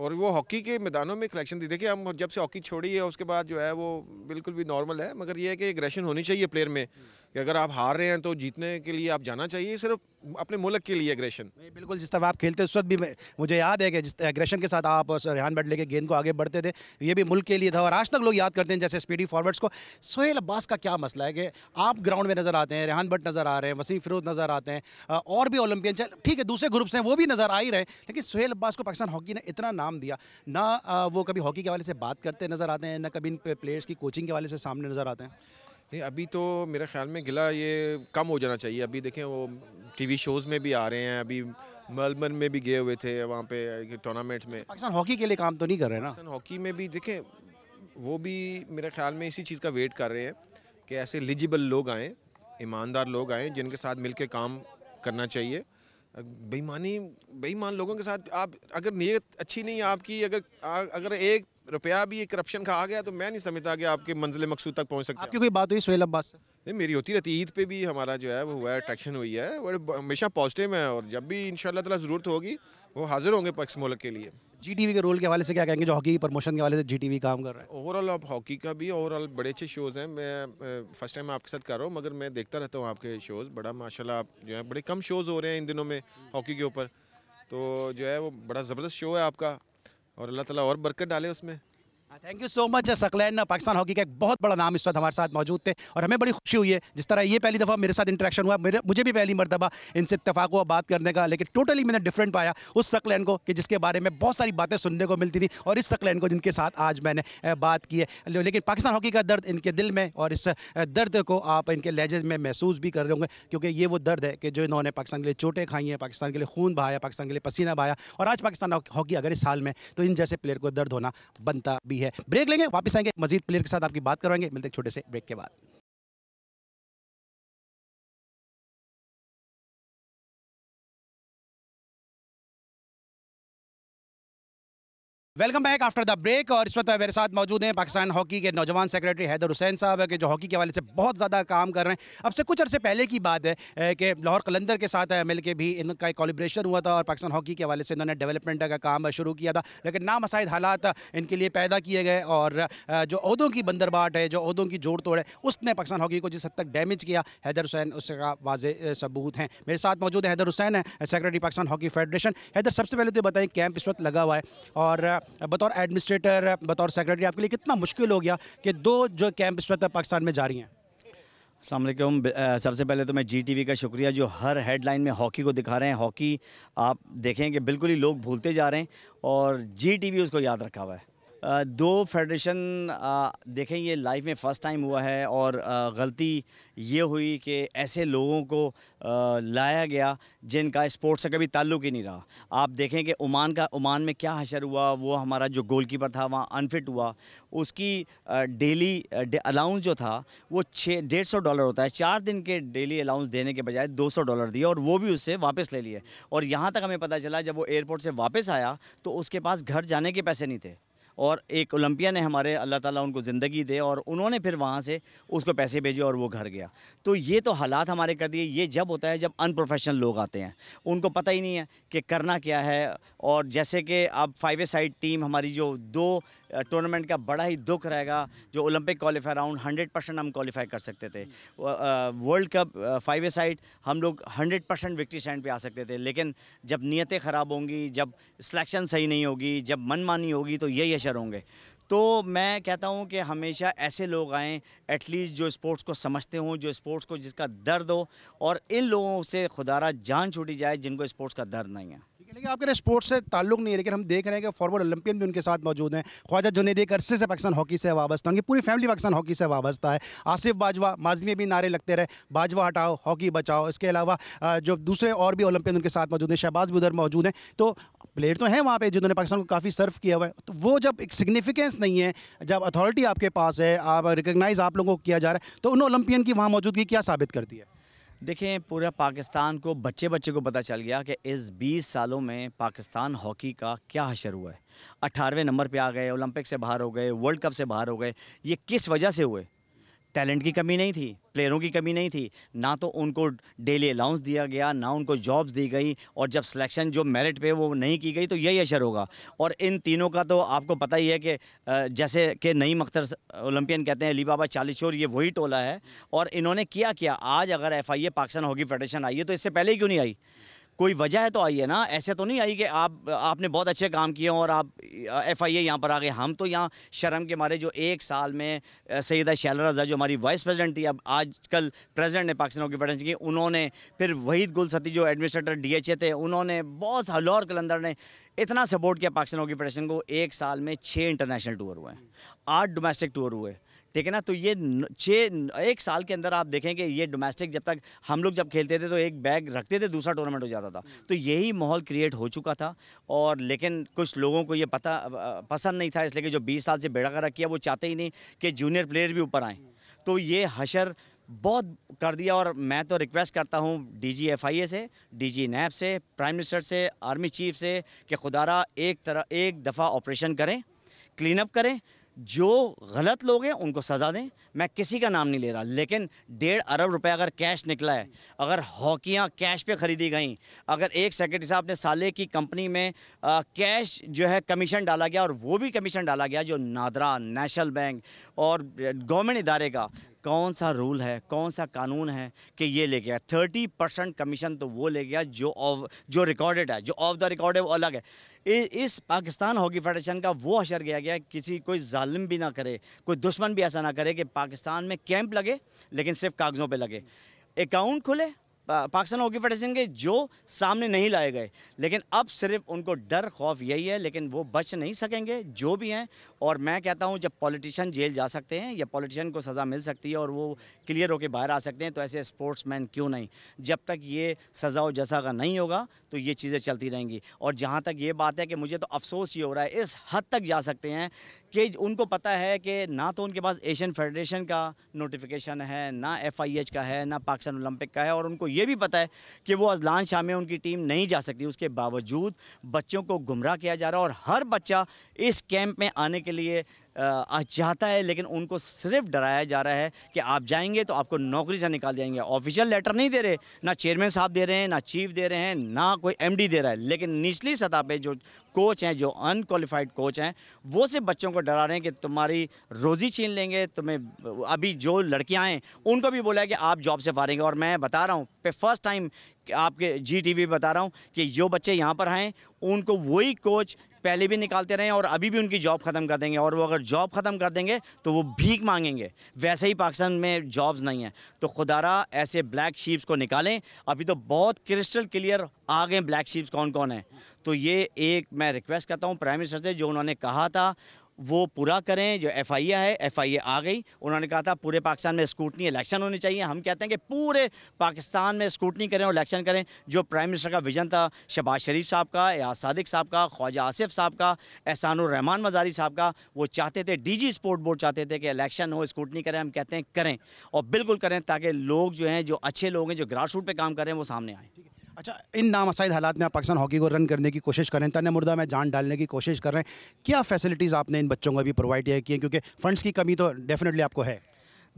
और वो हॉकी के मैदानों में कलेक्शन थी देखिए हम जब से हॉकी छोड़ी है उसके बाद जो है वो बिल्कुल भी नॉर्मल है मगर ये है कि एग्रेशन होनी चाहिए प्लेयर में कि अगर आप हार रहे हैं तो जीतने के लिए आप जाना चाहिए सिर्फ अपने मुल्क के लिए एग्रेशन नहीं बिल्कुल जिस तरह आप खेलते उस वक्त भी मुझे याद है कि जिस एग्रेशन के साथ आप रेहान बैट लेके गेंद को आगे बढ़ते थे ये भी मुल्क के लिए था और आज तक लोग याद करते हैं जैसे स्पीडी फॉरवर्ड्स को सोहेल अब्बास का क्या मसला है कि आप ग्राउंड में नज़र आते हैं रेहान भट्ट नज़र आ रहे हैं वसीम फिरोज नज़र आते हैं और भी ओलंपियन चल ठीक है दूसरे ग्रुप्स हैं वो भी नज़र आ ही रहे लेकिन सोहेल अब्बास को पाकिस्तान हॉकी ने इतना नाम दिया ना वो कभी हॉकी के वाले से बात करते नज़र आते हैं ना कभी इन प्लेयर्स की कोचिंग के वाले से सामने नज़र आते हैं नहीं अभी तो मेरे ख्याल में गिला ये कम हो जाना चाहिए अभी देखें वो टीवी शोज़ में भी आ रहे हैं अभी मेलबर्न में भी गए हुए थे वहाँ पे टूर्नामेंट में पाकिस्तान हॉकी के लिए काम तो नहीं कर रहे ना पाकिस्तान हॉकी में भी देखें वो भी मेरे ख्याल में इसी चीज़ का वेट कर रहे हैं कि ऐसे एलिजिबल लोग आएँ ईमानदार लोग आएँ जिनके साथ मिल काम करना चाहिए बेईमानी बेईमान लोगों के साथ आप अगर नीयत अच्छी नहीं है आपकी अगर अगर एक रुपया भी ये करप्शन का आ गया तो मैं नहीं समझता कि आपके मंजिल मकसूद तक पहुँच सकते आपकी कोई बात हुई सोहेल अब्बास नहीं मेरी होती रहती ईद पे भी हमारा जो है वो हुआ है अट्रैक्शन हुई है और हमेशा पॉजिटिव है और जब भी इन शाला ज़रूरत होगी वो हाजिर होंगे पक्ष मुल्क के लिए जी टी वी के रोल के हवाले से क्या कहेंगे जो हॉकी की प्रमोशन के वाले से जी टी वी काम कर रहा है ओवरऑल आप हॉकी का भी ओवरऑल बड़े अच्छे शोज़ हैं मैं फर्स्ट टाइम आपके साथ कर रहा हूँ मगर मैं देखता रहता हूँ आपके शोज़ बड़ा माशाल्लाह आप जो है बड़े कम शोज़ हो रहे हैं इन दिनों में हॉकी के ऊपर तो जो है वो बड़ा ज़बरदस्त शो है आपका और अल्लाह ताला और बरकत डाले उसमें thank you so much Saqlain Pakistan hockey का एक बहुत बड़ा नाम इस वक्त हमारे साथ मौजूद थे और हमें बड़ी खुशी हुई है जिस तरह ये पहली दफ़ा मेरे साथ इंटरेक्शन हुआ मेरे मुझे भी पहली मरतबा इनसे इतफाक़ हुआ बात करने का लेकिन टोटली मैंने डिफरेंट पाया उस सकलैन को कि जिसके बारे में बहुत सारी बातें सुनने को मिलती थी और इस सकलैन को जिनके साथ आज मैंने बात की है लेकिन पाकिस्तान हॉकी का दर्द इनके दिल में और इस दर्द को आप इनके लहजे में महसूस भी कर रहे होंगे क्योंकि ये वो दर्द है कि जो इन्होंने पाकिस्तान के लिए चोटें खाई हैं पाकिस्तान के लिए खून बहाया पाकिस्तान के लिए पसीना बहाया और आज पाकिस्तान हॉकी अगर इस हाल में तो इन जैसे प्लेयर को दर्द होना बनता भी है ब्रेक लेंगे वापस आएंगे मजीद प्लेयर के साथ आपकी बात करवाएंगे मिलते छोटे से ब्रेक के बाद welcome back after the break और इस वक्त मेरे साथ मौजूद हैं पाकिस्तान हॉकी के नौजवान सेक्रेटरी हैदर हुसैन साहब के जो हॉकी के हवाले से बहुत ज़्यादा काम कर रहे हैं अब से कुछ अरसे पहले की बात है कि लाहौर कलंदर के साथ एम के भी इनका एक कॉलिब्रेशन हुआ था और पाकिस्तान हॉकी के हवाले से इन्होंने डेवलपमेंट का काम शुरू किया था लेकिन नामसाइद हालात इनके लिए पैदा किए गए और जो अहदों की बंदरबाट है जो अहदों की जोड़ तोड़ है उसने पाकिस्तान हॉकी को जिस हद तक डैमेज किया हैदर हुसैन उसका वाज सबूत हैं मेरे साथ मौजूद हैदर हुसैन है secretary Pakistan hockey federation Haider सबसे पहले तो बताएं कैंप इस वक्त लगा हुआ है और बतौर एडमिनिस्ट्रेटर बतौर सेक्रेटरी आपके लिए कितना मुश्किल हो गया कि दो जो कैंप इस वक्त पाकिस्तान में जारी हैं अल्लाम सबसे पहले तो मैं जी टी वी का शुक्रिया जो हर हेडलाइन में हॉकी को दिखा रहे हैं हॉकी आप देखें कि बिल्कुल ही लोग भूलते जा रहे हैं और जी टी वी उसको याद रखा हुआ है दो फेडरेशन देखें ये लाइफ में फ़र्स्ट टाइम हुआ है और गलती ये हुई कि ऐसे लोगों को लाया गया जिनका स्पोर्ट्स से कभी ताल्लुक ही नहीं रहा आप देखें कि ओमान का ओमान में क्या हशर हुआ वो हमारा जो गोलकीपर था वहाँ अनफिट हुआ उसकी डेली अलाउंस जो था वो छः डेढ़ सौ डॉलर होता है चार दिन के डेली अलाउंस देने के बजाय दो सौ डॉलर दिए और वो भी उससे वापस ले लिए और यहाँ तक हमें पता चला जब वो एयरपोर्ट से वापस आया तो उसके पास घर जाने के पैसे नहीं थे और एक ओलंपियन ने हमारे अल्लाह ताला उनको ज़िंदगी दे और उन्होंने फिर वहाँ से उसको पैसे भेजे और वो घर गया तो ये तो हालात हमारे कर दिए ये जब होता है जब अनप्रोफेशनल लोग आते हैं उनको पता ही नहीं है कि करना क्या है और जैसे कि अब फाइव साइड टीम हमारी जो दो टूर्नामेंट का बड़ा ही दुख रहेगा जो Olympic qualify round hundred percent हम क्वालिफाई कर सकते थे world cup five a side हम लोग हंड्रेड परसेंट विक्ट्री स्टैंड पर आ सकते थे लेकिन जब नीयतें ख़राब होंगी जब सिलेक्शन सही नहीं होगी जब मनमानी होगी तो यही अशर होंगे तो मैं कहता हूँ कि हमेशा ऐसे लोग आएँ एटलीस्ट जो स्पोर्ट्स को समझते हों जो स्पोर्ट्स को जिसका दर्द हो और इन लोगों से खुदारा जान छूटी जाए जिनको स्पोर्ट्स का दर्द नहीं है लेकिन आपके स्पोर्ट्स से ताल्लुक नहीं है लेकिन हम देख रहे हैं कि फॉरवर्ड ओलंपियन भी उनके साथ मौजूद हैं ख्वाजा जुनेद एक अरसे से पाकिस्तान हॉकी से वाबस्ता उनकी पूरी फैमिली पाकिस्तान हॉकी से वाबस्ता है आसिफ बाजवा माजी में भी नारे लगते रहे बाजवा हटाओ हॉकी बचाओ इसके अलावा जो दूसरे और भी ओलंपियन उनके साथ मौजूद हैं शहबाज भी उधर मौजूद हैं तो प्लेयर तो हैं वहाँ पर जिन्होंने पाकिस्तान को काफ़ी सर्व किया हुआ है तो वो जब एक सिग्निफिकेंस नहीं है जब अथॉरिटी आपके पास है आप रिकगनाइज़ आप लोगों को किया जा रहा है तो उन ओलंपियन की वहाँ मौजूदगी क्या साबित करती है देखें पूरा पाकिस्तान को बच्चे बच्चे को पता चल गया कि इस 20 सालों में पाकिस्तान हॉकी का क्या हशर हुआ है अठारहवें नंबर पे आ गए ओलंपिक से बाहर हो गए वर्ल्ड कप से बाहर हो गए ये किस वजह से हुए टैलेंट की कमी नहीं थी प्लेयरों की कमी नहीं थी ना तो उनको डेली अलाउंस दिया गया ना उनको जॉब्स दी गई और जब सिलेक्शन जो मेरिट पे वो नहीं की गई तो यही असर होगा और इन तीनों का तो आपको पता ही है कि जैसे कि नईम अख्तर ओलंपियन कहते हैं अली बाबा चालीशोर ये वही टोला है और इन्होंने किया क्या आज अगर F I A Pakistan hockey federation आई है तो इससे पहले ही क्यों नहीं आई कोई वजह है तो आई है ना ऐसे तो नहीं आई कि आप आपने बहुत अच्छे काम किए और आप एफ आई ए यहाँ पर आ गए हम तो यहाँ शर्म के मारे जो एक साल में सैदा शैल रजा जो हमारी वाइस प्रेसिडेंट थी अब आजकल प्रेसिडेंट ने पाकिस्तान की फेडरेशन की उन्होंने फिर वहीद गुल सती जो एडमिनिस्ट्रेटर डी एच ए थे उन्होंने बहुत हलौर कलंदर ने इतना सपोर्ट किया पाकिस्तान की फेडरेशन को एक साल में छः इंटरनेशनल टूर हुए आठ डोमेस्टिक टूर हुए ठीक है ना तो ये छः एक साल के अंदर आप देखेंगे ये डोमेस्टिक जब तक हम लोग जब खेलते थे तो एक बैग रखते थे दूसरा टूर्नामेंट हो जाता था हम्म। तो यही माहौल क्रिएट हो चुका था और लेकिन कुछ लोगों को ये पता पसंद नहीं था इसलिए कि जो बीस साल से बेड़ा रखी है वो चाहते ही नहीं कि जूनियर प्लेयर भी ऊपर आएँ हम्म। तो ये हशर बहुत कर दिया और मैं तो रिक्वेस्ट करता हूँ डीजी एफआईए से डीजी नैब से प्राइम मिनिस्टर से आर्मी चीफ से कि खुदारा एक तरह एक दफ़ा ऑपरेशन करें क्लीन अप करें जो गलत लोग हैं उनको सज़ा दें मैं किसी का नाम नहीं ले रहा लेकिन डेढ़ अरब रुपए अगर कैश निकला है अगर हॉकियाँ कैश पे ख़रीदी गई अगर एक सेक्रेटरी साहब ने साले की कंपनी में आ, कैश जो है कमीशन डाला गया और वो भी कमीशन डाला गया जो नादरा नेशनल बैंक और गवर्नमेंट इदारे का कौन सा रूल है कौन सा कानून है कि ये ले गया थर्टी परसेंट कमीशन तो वो ले गया जो ऑफ जो रिकॉर्डेड है जो ऑफ द रिकॉर्ड है वो अलग है इस पाकिस्तान हॉकी फेडरेशन का वो अशर किया गया किसी कोई जालिम भी ना करे कोई दुश्मन भी ऐसा ना करे कि पाकिस्तान में कैंप लगे लेकिन सिर्फ कागज़ों पर लगे अकाउंट खुले पाकिस्तान हॉकी फेडरेशन के जो सामने नहीं लाए गए लेकिन अब सिर्फ उनको डर खौफ यही है लेकिन वो बच नहीं सकेंगे जो भी हैं और मैं कहता हूँ जब पॉलिटिशियन जेल जा सकते हैं या पॉलिटिशियन को सज़ा मिल सकती है और वो क्लियर होकर बाहर आ सकते हैं तो ऐसे स्पोर्ट्समैन क्यों नहीं जब तक ये सज़ा और जैसा का नहीं होगा तो ये चीज़ें चलती रहेंगी और जहाँ तक ये बात है कि मुझे तो अफसोस ये हो रहा है इस हद तक जा सकते हैं कि उनको पता है कि ना तो उनके पास एशियन फेडरेशन का नोटिफिकेशन है ना एफ का है ना पाकिस्तान ओलंपिक का है और उनको ये भी पता है कि वो अजलान शाह में उनकी टीम नहीं जा सकती उसके बावजूद बच्चों को गुमराह किया जा रहा है और हर बच्चा इस कैंप में आने के लिए चाहता है लेकिन उनको सिर्फ डराया जा रहा है कि आप जाएंगे तो आपको नौकरी से निकाल देंगे ऑफिशियल लेटर नहीं दे रहे ना चेयरमैन साहब दे रहे हैं ना चीफ दे रहे हैं ना कोई एमडी दे रहा है लेकिन निचली सतह पे जो कोच हैं जो अनकॉलीफाइड कोच हैं वो से बच्चों को डरा रहे हैं कि तुम्हारी रोज़ी छीन लेंगे तुम्हें अभी जो लड़कियाँ हैं उनको भी बोला है कि आप जॉब से फारेंगे और मैं बता रहा हूँ पे फर्स्ट टाइम आपके जी टी बता रहा हूँ कि जो बच्चे यहाँ पर आएँ उनको वही कोच पहले भी निकालते रहे और अभी भी उनकी जॉब ख़त्म कर देंगे और वो अगर जॉब ख़त्म कर देंगे तो वो भीख मांगेंगे वैसे ही पाकिस्तान में जॉब्स नहीं हैं तो खुदारा ऐसे ब्लैक शीप्स को निकालें अभी तो बहुत क्रिस्टल क्लियर आ गए ब्लैक शीप्स कौन कौन है तो ये एक मैं रिक्वेस्ट करता हूँ प्राइम मिनिस्टर से जो उन्होंने कहा था वो पूरा करें जो एफ आई ए है एफ आई ए आ गई उन्होंने कहा था पूरे पाकिस्तान में स्कूटनी इलेक्शन होनी चाहिए हम कहते हैं कि पूरे पाकिस्तान में स्कूटनी करें और इलेक्शन करें जो प्राइम मिनिस्टर का विजन था शबाज शरीफ साहब का या सादिक साहब का ख्वाजा आसिफ साहब का एहसानुररहमान मजारी साहब का वो चाहते थे डी जी स्पोर्ट बोर्ड चाहते थे कि इलेक्शन हो स्कूटनी करें हम कहते हैं करें और बिल्कुल करें ताकि लोग जो हैं जो अच्छे लोग हैं जो ग्रास रूट पर काम करें वो सामने आएँ अच्छा इन नामसाइद हालात में आप पाकिस्तान हॉकी को रन करने की कोशिश करें तन मुर्दा में जान डालने की कोशिश कर रहे हैं क्या फैसिलिटीज़ आपने इन बच्चों को अभी प्रोवाइड किया हैं क्योंकि फ़ंड्स की कमी तो डेफिनेटली आपको है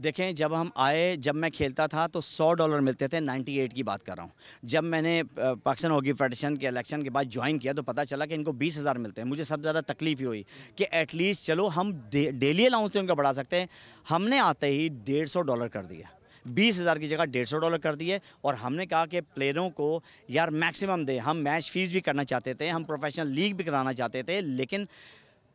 देखें जब हम आए जब मैं खेलता था तो 100 डॉलर मिलते थे 98 की बात कर रहा हूँ जब मैंने पाकिस्तान हॉकी फेडरेशन के इलेक्शन के बाद ज्वाइन किया तो पता चला कि इनको बीस हज़ार मिलते हैं मुझे सबसे ज़्यादा तकलीफ ही हुई कि एटलीस्ट चलो हम डेली अलाउंस तो इनका बढ़ा सकते हैं हमने आते ही डेढ़ डॉलर कर दिया बीस हज़ार की जगह डेढ़ सौ डॉलर कर दिए और हमने कहा कि प्लेयरों को यार मैक्सिमम दे हम मैच फीस भी करना चाहते थे हम प्रोफेशनल लीग भी कराना चाहते थे लेकिन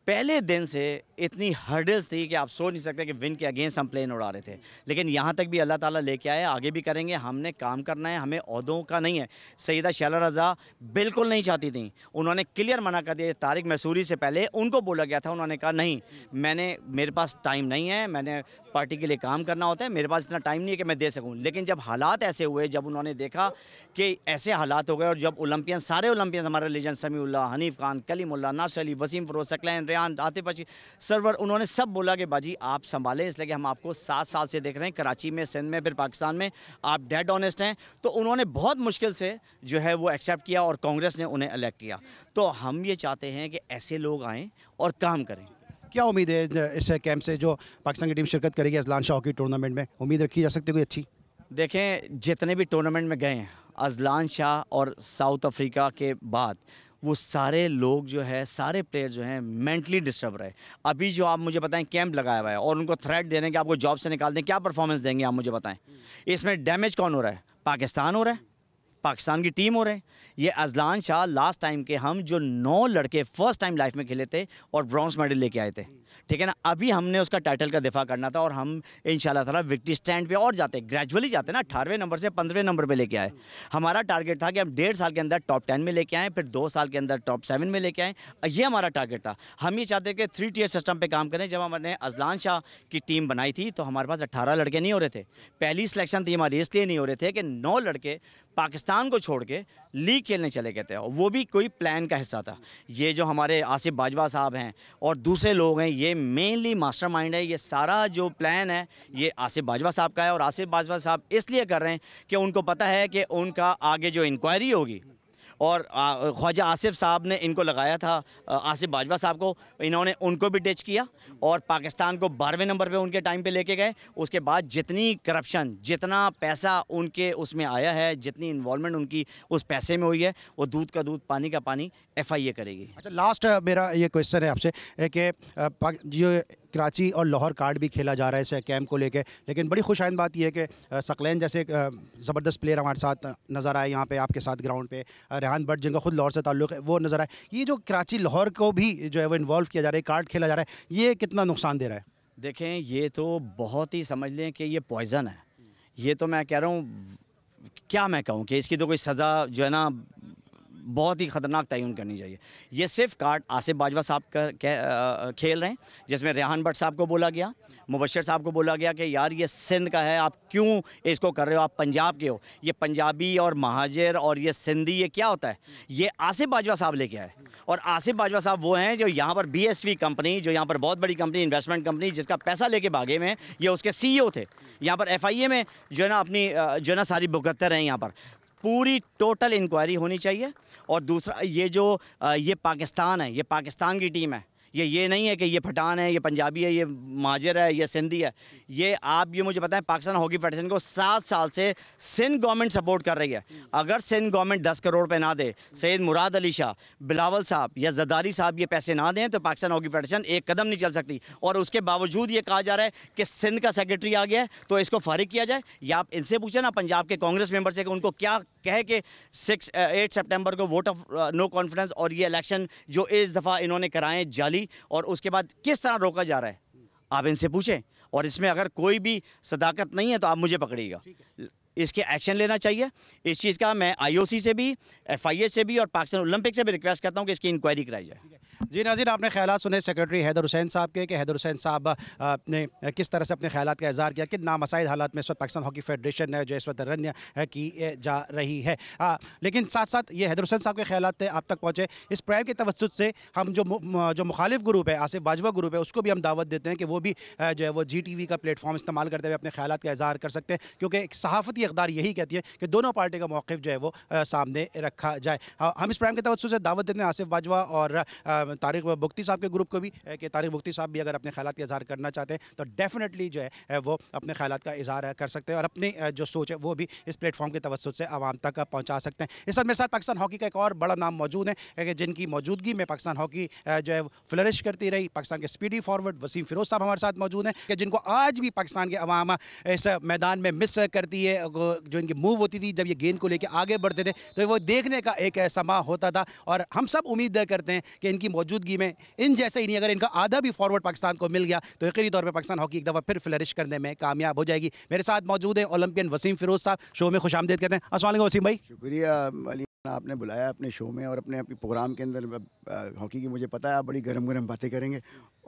पहले दिन से इतनी हर्डल्स थी कि आप सोच नहीं सकते कि विन के अगेंस्ट हम प्लेन उड़ा रहे थे लेकिन यहाँ तक भी अल्लाह ताला लेके आए आगे भी करेंगे हमने काम करना है हमें अहदों का नहीं है सईदा शैला रज़ा बिल्कुल नहीं चाहती थी उन्होंने क्लियर मना कर दिया तारिक मैसूरी से पहले उनको बोला गया था उन्होंने कहा नहीं मैंने मेरे पास टाइम नहीं है मैंने पार्टी के लिए काम करना होता है मेरे पास इतना टाइम नहीं है कि मैं दे सकूं लेकिन जब हालात ऐसे हुए जब उन्होंने देखा कि ऐसे हालात हो गए और जब ओलंपियन सारे ओलंपियन हमारे लीजन समीउल्ला हनीफ खान कलीमुल्ला नासर अली वसीम फरोज सकलैन रेहान आतिफ अशी सरवर उन्होंने सब बोला कि भाजी आप संभालें इसलिए कि हम आपको सात साल से देख रहे हैं कराची में सिंध में फिर पाकिस्तान में आप डेड ऑनेस्ट हैं तो उन्होंने बहुत मुश्किल से जो है वो एक्सेप्ट किया और कांग्रेस ने उन्हें अलेक्ट किया तो हम ये चाहते हैं कि ऐसे लोग आएँ और काम करें क्या उम्मीद है इस कैंप से जो पाकिस्तान की टीम शिरकत करेगी अजलान शाह हॉकी टूर्नामेंट में उम्मीद रखी जा सकती है कोई अच्छी देखें जितने भी टूर्नामेंट में गए हैं अजलान शाह और साउथ अफ्रीका के बाद वो सारे लोग जो है सारे प्लेयर जो हैं मेंटली डिस्टर्ब रहे अभी जो आप मुझे बताएं कैंप लगाया हुआ है और उनको थ्रेट दे रहे हैं कि आपको जॉब से निकाल दें क्या परफॉर्मेंस देंगे आप मुझे बताएं इसमें डैमेज कौन हो रहा है पाकिस्तान हो रहा है पाकिस्तान की टीम हो रहे हैं ये अजलान शाह लास्ट टाइम के हम जो नौ लड़के फर्स्ट टाइम लाइफ में खेले थे और ब्रॉन्ज मेडल लेके आए थे ठीक है ना अभी हमने उसका टाइटल का दिफा करना था और हम इन शाला विक्ट्री स्टैंड पे और जाते ग्रेजुअली जाते ना अठारहवें नंबर से पंद्रहवें नंबर पे लेके आए हमारा टारगेट था कि हम डेढ़ साल के अंदर टॉप टेन में लेके आएँ फिर दो साल के अंदर टॉप सेवन में लेके आएँ ये हमारा टारगेट था हम ये चाहते कि थ्री टीयर सिस्टम पर काम करें जब हमने अजलान शाह की टीम बनाई थी तो हमारे पास अट्ठारह लड़के नहीं हो रहे थे पहली सिलेक्शन थी हमारी इसलिए नहीं हो रहे थे कि नौ लड़के पाकिस्तान को छोड़ के लीग खेलने चले गए थे और वो भी कोई प्लान का हिस्सा था ये जो हमारे आसिफ बाजवा साहब हैं और दूसरे लोग हैं ये मेनली मास्टरमाइंड है ये सारा जो प्लान है ये आसिफ बाजवा साहब का है और आसिफ बाजवा साहब इसलिए कर रहे हैं कि उनको पता है कि उनका आगे जो इंक्वायरी होगी और ख्वाजा आसिफ साहब ने इनको लगाया था आसिफ बाजवा साहब को इन्होंने उनको भी टच किया और पाकिस्तान को बारहवें नंबर पे उनके टाइम पे लेके गए उसके बाद जितनी करप्शन जितना पैसा उनके उसमें आया है जितनी इन्वॉलमेंट उनकी उस पैसे में हुई है वो दूध का दूध पानी का पानी एफ करेगी अच्छा लास्ट मेरा ये क्वेश्चन है आपसे कि जो कराची और लाहौर कार्ड भी खेला जा रहा है इस कैम्प को लेकर लेकिन बड़ी खुश बात यह है कि सकलैन जैसे ज़बरदस्त प्लेयर हमारे साथ नज़र आए यहाँ पे आपके साथ ग्राउंड पे रेहान भट्ट जिनका खुद लाहौर से ताल्लुक है वो नज़र आए ये जो कराची लाहौर को भी जो है वो इन्वॉल्व किया जा रहा है कार्ड खेला जा रहा है ये कितना नुकसान दे रहा है देखें ये तो बहुत ही समझ लें कि ये पॉइज़न है ये तो मैं कह रहा हूँ क्या मैं कहूँ कि इसकी तो कोई सज़ा जो है ना बहुत ही ख़तरनाक तयन करनी चाहिए ये सिर्फ कार्ड आसिफ बाजवा साहब का खेल रहे हैं जिसमें रेहान भट्ट साहब को बोला गया मुबशर साहब को बोला गया कि यार ये सिंध का है आप क्यों इसको कर रहे हो आप पंजाब के हो ये पंजाबी और महाजर और ये सिंधी ये क्या होता है ये आसिफ बाजवा साहब लेके आए और आसिफ बाजवा साहब वो हैं जो यहाँ पर बी कंपनी जो यहाँ पर बहुत बड़ी कंपनी इन्वेस्टमेंट कंपनी जिसका पैसा लेके भागे में ये उसके सी e थे यहाँ पर एफ में जो है ना अपनी जो है ना सारी बुकत्तर हैं यहाँ पर पूरी टोटल इंक्वायरी होनी चाहिए और दूसरा ये जो ये पाकिस्तान है ये पाकिस्तान की टीम है ये ये नहीं है कि ये पठान है ये पंजाबी है ये माजर है ये सिंधी है ये आप ये मुझे बताएं पाकिस्तान हॉकी फेडरेशन को सात साल से सिंध गवर्नमेंट सपोर्ट कर रही है अगर सिंध गवर्नमेंट दस करोड़ पे ना दे सैद मुराद अली शाह बिलावल साहब या जदारी साहब ये पैसे ना दें तो पाकिस्तान हॉकी फेडरेशन एक कदम नहीं चल सकती और उसके बावजूद ये कहा जा रहा है कि सिंध का सेक्रेटरी आ गया है तो इसको फारिग किया जाए या आप इनसे पूछें ना पंजाब के कांग्रेस मेंबर से कि उनको क्या कहे कि सिक्स एट सेप्टेम्बर को वोट ऑफ नो कॉन्फिडेंस और ये इलेक्शन जो इस दफ़ा इन्होंने कराएं जाली ली और उसके बाद किस तरह रोका जा रहा है आप इनसे पूछें और इसमें अगर कोई भी सदाकत नहीं है तो आप मुझे पकड़िएगा इसके एक्शन लेना चाहिए इस चीज़ का मैं आईओसी से भी एफआईए से भी और पाकिस्तान ओलंपिक से भी रिक्वेस्ट करता हूं कि इसकी इंक्वायरी कराई जाए जी नाजिर आपने ख्याल सुने सेक्रेटरी हैदर हुसैन साहब के कि हैदर हुसैन साहब ने किस तरह से अपने ख्याल का इजहार किया कि नामसाइद हालात में इस वक्त पाकिस्तान हॉकी फेडरेशन है जो इस वक्त रन्य की जा रही है आ, लेकिन साथ साथ ये हैदर हुसैन साहब के ख्याल आप तक पहुँचे इस प्रैम के तवसत से हम जो जो मुखालिफ ग्रुप है आसिफ बाजवा ग्रुप है उसको भी हम दावत देते हैं कि वो भी जो है वो जी टी वी का प्लेटफॉर्म इस्तेमाल करते हुए अपने ख्याल का इजहार कर सकते हैं क्योंकि एक सहाफ़ती अकदार यही कहती है कि दोनों पार्टी का मौक़ जो है वो सामने रखा जाए हम इस प्राइम के तवसत से दावत देते हैं आसिफ बाजवा और तारिक बुख्ती साहब के ग्रुप को भी कि तारिक बुख्ती साहब भी अगर अपने ख्याल का इजहार करना चाहते हैं तो डेफिनेटली जो है वो अपने ख्याल का इजहार कर सकते हैं और अपनी जो सोच है वो भी इस प्लेटफॉर्म के तवसत से आवाम तक पहुँचा सकते हैं इस मेरे साथ पाकिस्तान हॉकी का एक और बड़ा नाम मौजूद है कि जिनकी मौजूदगी में पाकिस्तान हॉकी जो है फ्लरिश करती रही पाकिस्तान के स्पीडी फॉरवर्ड वसीम फिरोज साहब हमारे साथ मौजूद हैं कि जिनको आज भी पाकिस्तान के अवाम इस मैदान में मिस करती है जो इनकी मूव होती थी जब ये गेंद को लेकर आगे बढ़ते थे तो वो देखने का एक समा होता था और हम सब उम्मीद करते हैं कि इनकी मौजूदगी में इन जैसे ही नहीं अगर इनका आधा भी फॉरवर्ड पाकिस्तान को मिल गया तो यकीनी तौर पर पाकिस्तान हॉकी एक दफ़ा फिर फ्लरिश करने में कामयाब हो जाएगी मेरे साथ मौजूद है ओलंपियन वसीम फिरोज साहब शो में खुश आमदेद कहते हैं असल वसीम भाई शुक्रिया आपने बुलाया अपने शो में और अपने अपने प्रोग्राम के अंदर हॉकी की मुझे पता है आप बड़ी गर्म गर्म बातें करेंगे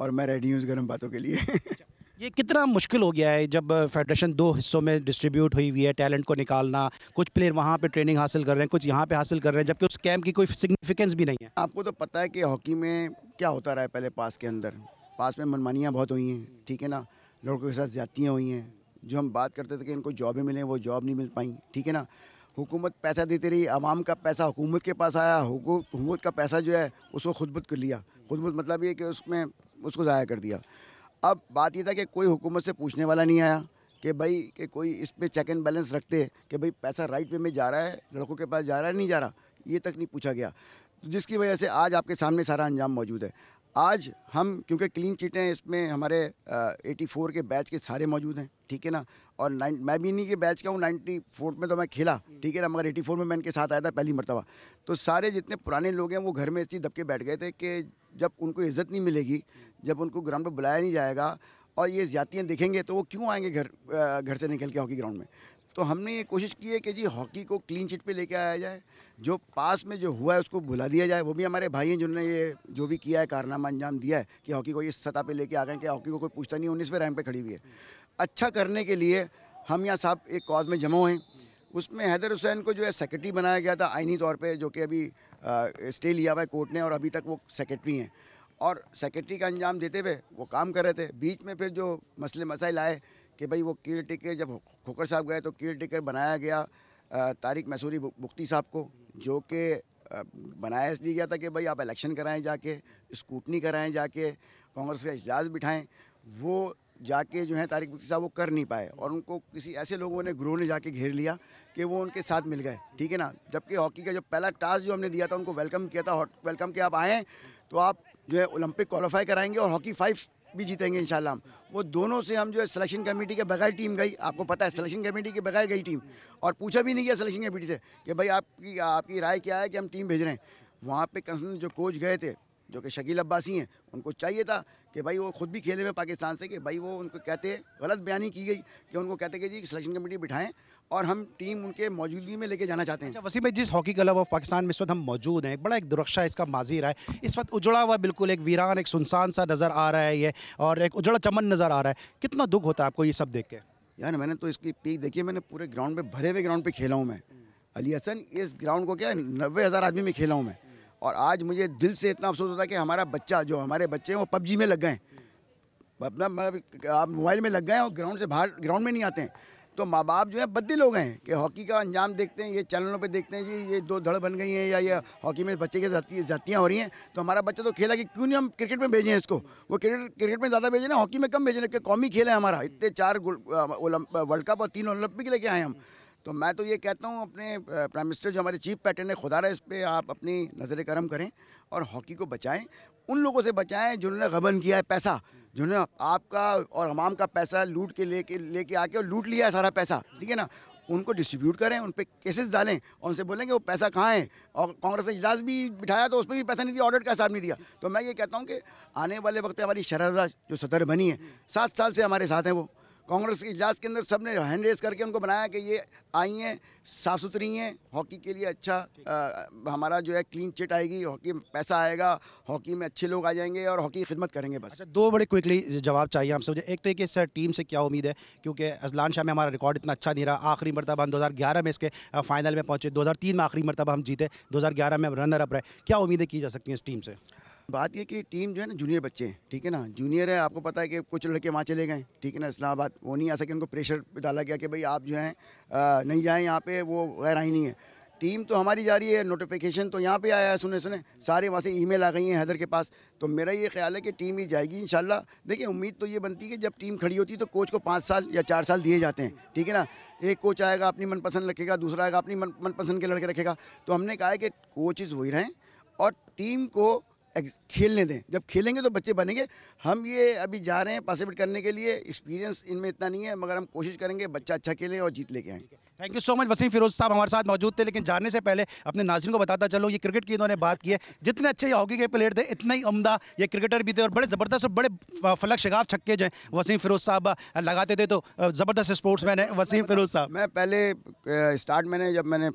और मैं रेडी हूँ गर्म बातों के लिए अच्छा, ये कितना मुश्किल हो गया है जब फेडरेशन दो हिस्सों में डिस्ट्रीब्यूट हुई हुई है टैलेंट को निकालना कुछ प्लेयर वहाँ पे ट्रेनिंग हासिल कर रहे हैं कुछ यहाँ पे हासिल कर रहे हैं जबकि उस कैम्प की कोई सिग्निफिकेंस भी नहीं है आपको तो पता है कि हॉकी में क्या होता रहा है पहले पास के अंदर पास में मनमानियाँ बहुत हुई हैं ठीक है ना लड़कों के साथ ज़्यादतियाँ हुई हैं जो हम बात करते थे कि इनको जॉबें मिलें वो जॉब नहीं मिल पाई ठीक है ना हुकूमत पैसा देती रही आवाम का पैसा हुकूमत के पास आया हुकूमत का पैसा जो है उसको खुदबुद कर लिया खुदबुद मतलब ये कि उसमें उसको ज़ाया कर दिया अब बात यह था कि कोई हुकूमत से पूछने वाला नहीं आया कि भाई कि कोई इस पर चेक एंड बैलेंस रखते कि भाई पैसा राइट वे में जा रहा है लड़कों के पास जा रहा है नहीं जा रहा ये तक नहीं पूछा गया जिसकी वजह से आज आपके सामने सारा अंजाम मौजूद है आज हम क्योंकि क्लीन चिटें इसमें हमारे एटी फोर के बैच के सारे मौजूद हैं ठीक है ना और नाइन मैं भी इन्हीं के बैच का हूँ नाइन्टी फोर में तो मैं खेला ठीक है ना मगर एटी फोर में मैं इनके साथ आया था पहली मरतबा तो सारे जितने पुराने लोग हैं वो घर में इसी दबके बैठ गए थे कि जब उनको इज़्ज़त नहीं मिलेगी जब उनको ग्राउंड पर बुलाया नहीं जाएगा और ये ज्यादतियाँ दिखेंगे तो वो क्यों आएंगे घर घर से निकल के हॉकी ग्राउंड में तो हमने ये कोशिश की है कि जी हॉकी को क्लीन चिट पे लेके आया जाए जो पास में जो हुआ है उसको भुला दिया जाए वो भी हमारे भाई हैं जिन्होंने ये जो भी किया है कारनामा अंजाम दिया है कि हॉकी को इस सतह पे लेके आ गए कि हॉकी को कोई पूछता नहीं उन्नीसवें रैंक पे खड़ी हुई है अच्छा करने के लिए हम यहाँ साहब एक कॉज में जमा हुए उसमें हैदर हुसैन को जो है सेक्रेटरी बनाया गया था आइनी तौर पर जो कि अभी स्टे लिया हुआ है कोर्ट ने और अभी तक वो सेक्रेटरी हैं और सेक्रेटरी का अंजाम देते हुए वो काम कर रहे थे बीच में फिर जो मसले मसाइल आए कि भाई वो कील टिकट जब खोकर साहब गए तो कील टिकट बनाया गया तारिक मैसूरी मुफ्ती साहब को जो कि बनाया इसलिए गया था कि भाई आप इलेक्शन कराएं जाके स्कूटनी कराएं जाके कांग्रेस का इजलास बिठाएं वो जाके जो है तारिक मुफ्ती साहब वो कर नहीं पाए और उनको किसी ऐसे लोगों ने ग्रोह ने जाके घेर लिया कि वो उनके साथ मिल गए ठीक है ना जबकि हॉकी का जो पहला टास्क जो हमने दिया था उनको वेलकम किया था वेलकम के आप आएँ तो आप जो है ओलंपिक क्वालिफाई कराएंगे और हॉकी फाइव भी जीतेंगे इंशाल्लाह हम वो दोनों से हम जो है सिलेक्शन कमेटी के बगैर टीम गई आपको पता है सिलेक्शन कमेटी के बगैर गई टीम और पूछा भी नहीं गया सिलेक्शन कमेटी से कि भाई आपकी आपकी राय क्या है कि हम टीम भेज रहे हैं वहाँ पे कंसल जो कोच गए थे जो कि शकील अब्बासी हैं उनको चाहिए था कि भाई वो खुद भी खेले हुए पाकिस्तान से कि भाई वो उनको कहते गलत बयानी की गई कि उनको कहते कि जी सिलेक्शन कमेटी बिठाएं और हम टीम उनके मौजूदगी में लेके जाना चाहते हैं अच्छा वसीम भाई जिस हॉकी क्लब ऑफ पाकिस्तान में इस वक्त हम मौजूद हैं बड़ा एक दुरक्षा इसका माजी रहा है इस वक्त उजड़ा हुआ बिल्कुल एक वीरान एक सुनसान सा नज़र आ रहा है ये और एक उजड़ा चमन नज़र आ रहा है कितना दुख होता है आपको ये सब देख के यार मैंने तो इसकी पीक देखी मैंने पूरे ग्राउंड पर भरे हुए ग्राउंड पर खेला हूँ मैं अली हसन इस ग्राउंड को क्या नब्बे हज़ार आदमी में खेला हूँ मैं और आज मुझे दिल से इतना अफसोस होता है कि हमारा बच्चा जो हमारे बच्चे हैं वो पबजी में लग गए अपना मतलब आप मोबाइल में लग गए और ग्राउंड से बाहर ग्राउंड में नहीं आते हैं तो माँ बाप जो है बद्दी लोग हैं कि हॉकी का अंजाम देखते हैं ये चैनलों पे देखते हैं जी ये दो धड़ बन गई हैं या ये हॉकी में बच्चे की जाती जातियाँ हो रही हैं तो हमारा बच्चा तो खेला कि क्यों नहीं हम क्रिकेट में भेजें इसको वो क्रिकेट क्रिकेट में ज़्यादा भेजें ना हॉकी में कम भेजें कौमी खेल है हमारा इतने चार वर्ल्ड कप और तीन ओलंपिक लेके आए हम तो मैं तो ये कहता हूँ अपने प्राइम मिनिस्टर जो हमारे चीफ पैटर्न है खुदा रहा इस पर आप अपनी नज़र करम करें और हॉकी को बचाएं उन लोगों से बचाएं जिन्होंने गबन किया है पैसा जिन्होंने आपका और हमाम का पैसा लूट के लेके लेके आके और लूट लिया है सारा पैसा ठीक है ना उनको डिस्ट्रीब्यूट करें उन पर केसेस डालें और उनसे बोलें कि वो पैसा कहाँ है और कांग्रेस ने इजलास भी बिठाया तो उस पर भी पैसा नहीं दिया ऑडिट का हिसाब नहीं दिया तो मैं ये कहता हूँ कि आने वाले वक्त हमारी शरारा जो सदर बनी है सात साल से हमारे साथ हैं वो कांग्रेस के इजलास के अंदर सब ने हैंड रेस करके उनको बनाया कि ये आई हैं साफ सुथरी हैं हॉकी के लिए अच्छा आ, हमारा जो है क्लीन चिट आएगी हॉकी में पैसा आएगा हॉकी में अच्छे लोग आ जाएंगे और हॉकी की खिदमत करेंगे बस अच्छा दो बड़े क्विकली जवाब चाहिए आप समझे एक तो एक सर टीम से क्या उम्मीद है क्योंकि अजलान शाह में हमारा रिकॉर्ड इतना अच्छा नहीं रहा आखिरी मरतबा हम दो में इसके फाइनल में पहुँचे दो में आखिरी मरतबा हम जीते दो में रनर अप रहे क्या उम्मीदें की जा सकती हैं इस टीम से बात यह कि टीम जो है ना जूनियर बच्चे हैं ठीक है ना जूनियर है आपको पता है कि कुछ लड़के वहाँ चले गए ठीक है ना इस्लामाबाद वो नहीं आ सके उनको प्रेशर डाला गया कि भाई आप जो है नहीं जाएँ यहाँ पे वो गैर आई नहीं है टीम तो हमारी जा रही है नोटिफिकेशन तो यहाँ पे आया है सुने सुने सारे वहाँ से मेल आ गई हैं हैदर के पास तो मेरा ये ख्याल है कि टीम ही जाएगी इन देखिए उम्मीद तो ये बनती है कि जब टीम खड़ी होती है तो कोच को पाँच साल या चार साल दिए जाते हैं ठीक है ना एक कोच आएगा अपनी मनपसंद रखेगा दूसरा आएगा अपनी मनपसंद के लड़के रखेगा तो हमने कहा है कि कोचेज़ वही रहें और टीम को खेलने दें जब खेलेंगे तो बच्चे बनेंगे हम ये अभी जा रहे हैं पार्टिसिपेट करने के लिए एक्सपीरियंस इनमें इतना नहीं है मगर हम कोशिश करेंगे बच्चा अच्छा खेलें और जीत लेके आएंगे thank you so much Waseem Feroz साहब हमारे साथ मौजूद थे लेकिन जाने से पहले अपने नाजिन को बताता चलो ये क्रिकेट की इन्होंने बात की है जितने अच्छे ये हॉकी के प्लेयर थे इतने ही उमदा ये क्रिकेटर भी थे और बड़े ज़बरदस्त और बड़े फलक शगाफ छक्के जो हैं वसीम फिरोज साहब लगाते थे तो ज़बरदस्त स्पोर्ट्स मैन है वसीम फिरोज साहब मैं पहले स्टार्ट मैंने जब मैंने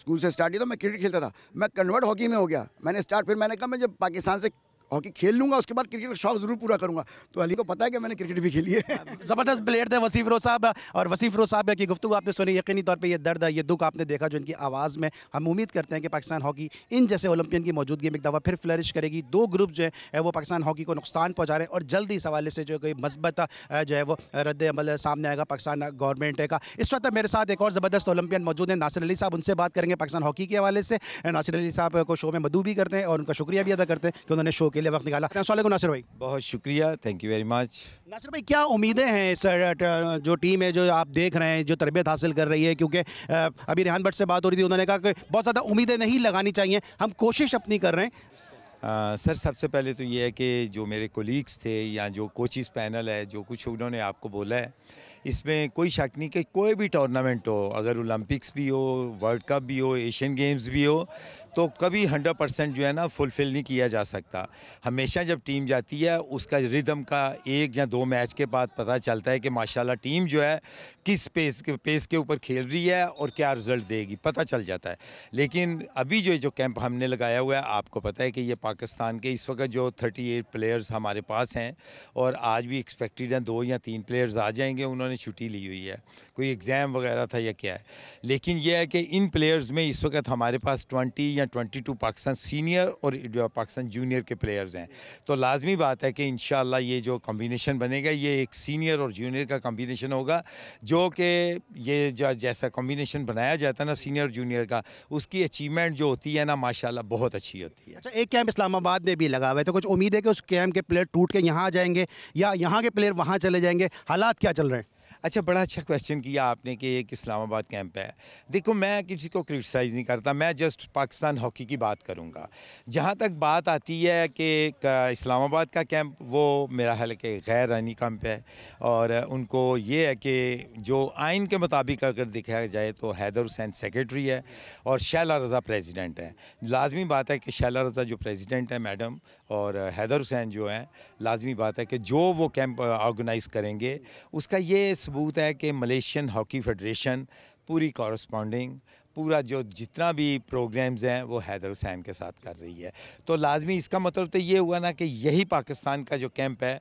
स्कूल से स्टार्ट किया तो मैं क्रिकेट खेलता था मैं कन्वर्ट हॉकी में हो गया मैंने स्टार्ट फिर मैंने कहा मैं जब पाकिस्तान से हॉकी खेल लूँगा उसके बाद क्रिकेट का शौक जरूर पूरा करूँगा तो अली को पता है कि मैंने क्रिकेट भी खेली है ज़बरदस्त प्लेयर थे वसीफ रोज साहब और वसीफ रोज साहब की गुफ्तु आपने सुनी यकीनी तौर पर यह दर्द है ये दुख आपने देखा जो इनकी आवाज़ में हम उम्मीद करते हैं कि पाकिस्तान हॉकी इन जैसे ओलंपियन की मौजूदगी में एक दफ़ा फिर फ्लरिश करेगी दो ग्रुप जो है वो पाकिस्तान हॉकी को नुकसान पहुँचा रहे हैं और जल्दी इस हवाले से जो कोई मजबत जो है वो रद्द अमल सामने आएगा पाकिस्तान गवर्नमेंट का इस वक्त मेरे साथ एक और ज़बरदस्त ओलंपियन मौजूद है नासिर अली साहब उनसे बात करेंगे पाकिस्तान हॉकी के हवाले से नासिर अली साहब को शो में मदू भी करते हैं और उनका शुक्रिया भी अदा करते हैं कि उन्होंने शो के लिए वक्त निकाला नासिर भाई बहुत शुक्रिया thank you very much Nasir भाई क्या उम्मीदें हैं सर जो टीम है जो आप देख रहे हैं जो तरबियत हासिल कर रही है क्योंकि अभी रेहान भट्ट से बात हो रही थी उन्होंने कहा कि बहुत ज़्यादा उम्मीदें नहीं लगानी चाहिए हम कोशिश अपनी कर रहे हैं आ, सर सबसे पहले तो ये है कि जो मेरे कोलीग्स थे या जो कोचिज़ पैनल है जो कुछ उन्होंने आपको बोला है इसमें कोई शक नहीं कि कोई भी टूर्नामेंट हो अगर ओलंपिक्स भी हो वर्ल्ड कप भी हो एशियन गेम्स भी हो तो कभी 100 परसेंट जो है ना फुलफ़िल नहीं किया जा सकता हमेशा जब टीम जाती है उसका रिदम का एक या दो मैच के बाद पता चलता है कि माशाल्लाह टीम जो है किस पेस के पेस के ऊपर खेल रही है और क्या रिज़ल्ट देगी पता चल जाता है लेकिन अभी जो जो कैंप हमने लगाया हुआ है आपको पता है कि ये पाकिस्तान के इस वक्त जो थर्टी प्लेयर्स हमारे पास हैं और आज भी एक्सपेक्टेड हैं दो या तीन प्लेयर्स आ जाएंगे उन्होंने उन्होंने छुट्टी ली हुई है कोई एग्ज़ाम वगैरह था या क्या है लेकिन यह है कि इन प्लेयर्स में इस वक्त हमारे पास 20 या 22 पाकिस्तान सीनियर और पाकिस्तान जूनियर के प्लेयर्स हैं तो लाजमी बात है कि इन ये जो कम्बिनेशन बनेगा ये एक सीनियर और जूनियर का कम्बिनेशन होगा जो कि ये जैसा कम्बिनेशन बनाया जाता है ना सीनियर जूनियर का उसकी अचीवमेंट जो होती है ना माशा बहुत अच्छी होती है अच्छा एक कैंप इस्लामाबाद में भी लगा हुआ है तो कुछ उम्मीद है कि उस कैंप के प्लेयर टूट के यहाँ आ जाएंगे या यहाँ के प्लेयर वहाँ चले जाएंगे हालात क्या चल रहे हैं अच्छा बड़ा अच्छा क्वेश्चन किया आपने कि एक इस्लामाबाद कैंप है देखो मैं किसी को क्रिटिसाइज़ नहीं करता मैं जस्ट पाकिस्तान हॉकी की बात करूँगा जहाँ तक बात आती है कि इस्लामाबाद का कैंप वो मेरा हाल के गैर आनी कैंप है और उनको ये है कि जो आइन के मुताबिक अगर देखा जाए तो हैदर हुसैन सेक्रेटरी है और शैला रज़ा प्रेजिडेंट है लाजमी बात है कि शैला रज़ा जो प्रेजिडेंट है मैडम और हैदर हुसैन जो हैं लाजमी बात है कि जो वो कैंप ऑर्गेनाइज़ करेंगे उसका ये सबूत है कि मलेशियन हॉकी फेडरेशन पूरी कॉरस्पॉन्डिंग पूरा जो जितना भी प्रोग्राम्स हैं वो हैदर हुसैन के साथ कर रही है तो लाजमी इसका मतलब तो ये हुआ ना कि यही पाकिस्तान का जो कैंप है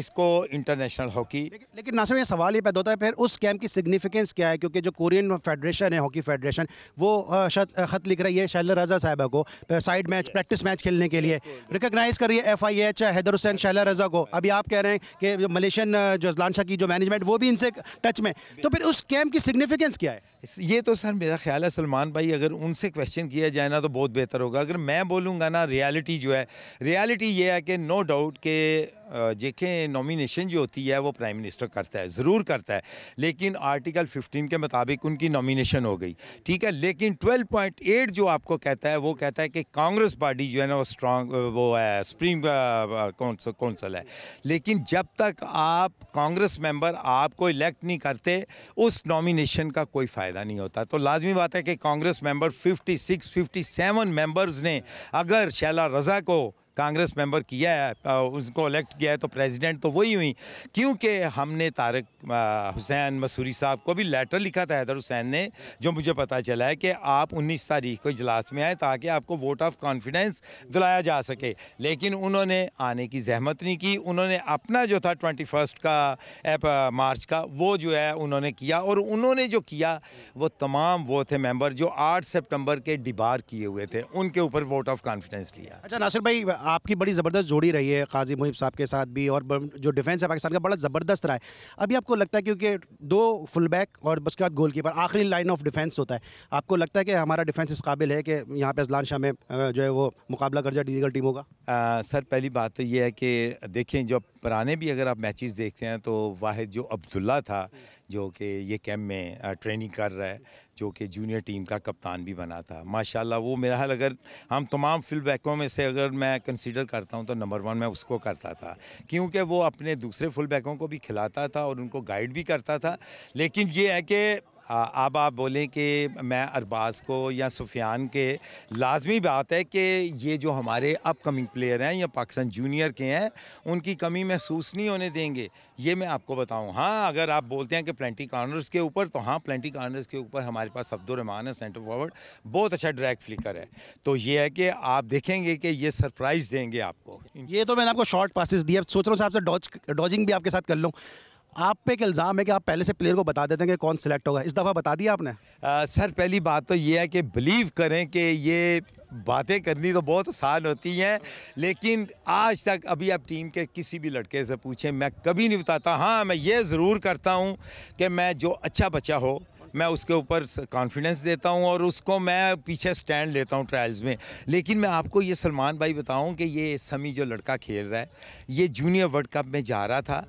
इसको इंटरनेशनल हॉकी लेकिन, ना नासिर ये सवाल ये पैदा होता है फिर उस कैंप की सिग्निफिकेंस क्या है क्योंकि जो कोरियन फेडरेशन है हॉकी फेडरेशन वो ख़त लिख रही है शैलर रजा साहबा को साइड मैच प्रैक्टिस मैच खेलने के लिए रिकोगनाइज़ कर रही है F I H Haider Hussain Shaila Raza को अभी आप कह रहे हैं कि मलेशियन जो अजलान शाह की जो मैनेजमेंट वो भी इनसे टच में तो फिर उस कैम्प की सिग्निफिकेंस क्या है ये तो सर मेरा ख्याल है सलमान भाई अगर उनसे क्वेश्चन किया जाए ना तो बहुत बेहतर होगा अगर मैं बोलूँगा ना रियलिटी जो है रियलिटी ये है कि नो डाउट के जेके नॉमिनेशन जो होती है वो प्राइम मिनिस्टर करता है ज़रूर करता है लेकिन आर्टिकल 15 के मुताबिक उनकी नॉमिनेशन हो गई ठीक है लेकिन 12.8 जो आपको कहता है वो कहता है कि कांग्रेस पार्टी जो है ना वो स्ट्रॉन्ग वो है सुप्रीम काउंसिल है लेकिन जब तक आप कांग्रेस मेंबर आपको इलेक्ट नहीं करते उस नॉमिनेशन का कोई फ़ायदा नहीं होता तो लाजमी बात है कि कांग्रेस मेंबर 56, 57 मेंबर्स ने अगर शैला रज़ा को कांग्रेस मेंबर किया है उसको इलेक्ट किया है तो प्रेसिडेंट तो वही हुई क्योंकि हमने तारक हुसैन मसूरी साहब को भी लेटर लिखा था हैदर हुसैन ने जो मुझे पता चला है कि आप 19 तारीख को इजलास में आए ताकि आपको वोट ऑफ कॉन्फिडेंस दिलाया जा सके लेकिन उन्होंने आने की जहमत नहीं की उन्होंने अपना जो था ट्वेंटी का एप मार्च का वो जो है उन्होंने किया और उन्होंने जो किया वो तमाम वो थे मेम्बर जो आठ सितंबर के डिबार किए हुए थे उनके ऊपर वोट ऑफ कॉन्फिडेंस लिया अच्छा नासिर भाई आपकी बड़ी ज़बरदस्त जोड़ी रही है काजी मुहिब साहब के साथ भी और जो डिफेंस है पाकिस्तान का बड़ा ज़बरदस्त रहा है अभी आपको लगता है क्योंकि दो फुल बैक और उसके बाद गोल कीपर आखिरी लाइन ऑफ डिफेंस होता है आपको लगता है कि हमारा डिफेंस इस काबिल है कि यहाँ पर अजलान शाह में जो है वो मुकाबला कर जाए दीगर टीमों का सर पहली बात तो ये है कि देखें जब पुराने भी अगर आप मैचेस देखते हैं तो वाहिद जो अब्दुल्ला था जो कि ये कैम्प में ट्रेनिंग कर रहा है जो कि जूनियर टीम का कप्तान भी बना था माशाल्लाह वो मेरा हाल अगर हम तमाम फील्ड बैकों में से अगर मैं कंसीडर करता हूँ तो नंबर वन मैं उसको करता था क्योंकि वो अपने दूसरे फुल बैकों को भी खिलाता था और उनको गाइड भी करता था लेकिन ये है कि अब आप बोलें कि मैं अरबाज को या सुफियान के लाजमी बात है कि ये जो हमारे अपकमिंग प्लेयर हैं या पाकिस्तान जूनियर के हैं उनकी कमी महसूस नहीं होने देंगे ये मैं आपको बताऊं हाँ अगर आप बोलते हैं कि प्लेंटी कॉर्नर्स के ऊपर तो हाँ प्लेंटी कॉर्नर्स के ऊपर हमारे पास अब्दुलरमान है सेंटर फॉरवर्ड बहुत अच्छा ड्रैक फ्लिकर है तो ये है कि आप देखेंगे कि ये सरप्राइज़ देंगे आपको ये तो मैंने आपको शॉर्ट पासिस दिया सोच रहा हूँ आपसे डॉज डॉजिंग भी आपके साथ कर लूँ आप पे एक इल्ज़ाम है कि आप पहले से प्लेयर को बता देते हैं कि कौन सिलेक्ट होगा इस दफ़ा बता दिया आपने आ, सर पहली बात तो ये है कि बिलीव करें कि ये बातें करनी तो बहुत आसान होती हैं लेकिन आज तक अभी आप टीम के किसी भी लड़के से पूछें मैं कभी नहीं बताता हाँ मैं ये ज़रूर करता हूँ कि मैं जो अच्छा बच्चा हो मैं उसके ऊपर कॉन्फिडेंस देता हूँ और उसको मैं पीछे स्टैंड लेता हूँ ट्रायल्स में लेकिन मैं आपको ये सलमान भाई बताऊँ कि ये समी जो लड़का खेल रहा है ये जूनियर वर्ल्ड कप में जा रहा था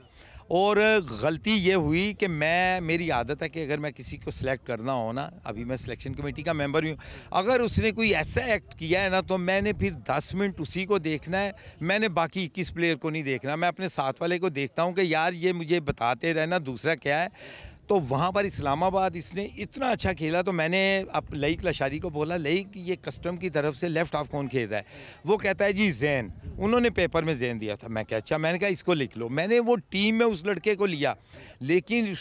और गलती ये हुई कि मैं मेरी आदत है कि अगर मैं किसी को सिलेक्ट करना हो ना अभी मैं सिलेक्शन कमेटी का मेंबर भी हूँ अगर उसने कोई ऐसा एक्ट किया है ना तो मैंने फिर 10 मिनट उसी को देखना है मैंने बाकी इक्कीस प्लेयर को नहीं देखना मैं अपने साथ वाले को देखता हूँ कि यार ये मुझे बताते रहना दूसरा क्या है तो वहाँ पर इस्लामाबाद इसने इतना अच्छा खेला तो मैंने अब लईक लशारी को बोला लईक ये कस्टम की तरफ से लेफ्ट हाफ कौन खेल रहा है वो कहता है जी जैन उन्होंने पेपर में जैन दिया था मैं क्या अच्छा मैंने कहा इसको लिख लो मैंने वो टीम में उस लड़के को लिया लेकिन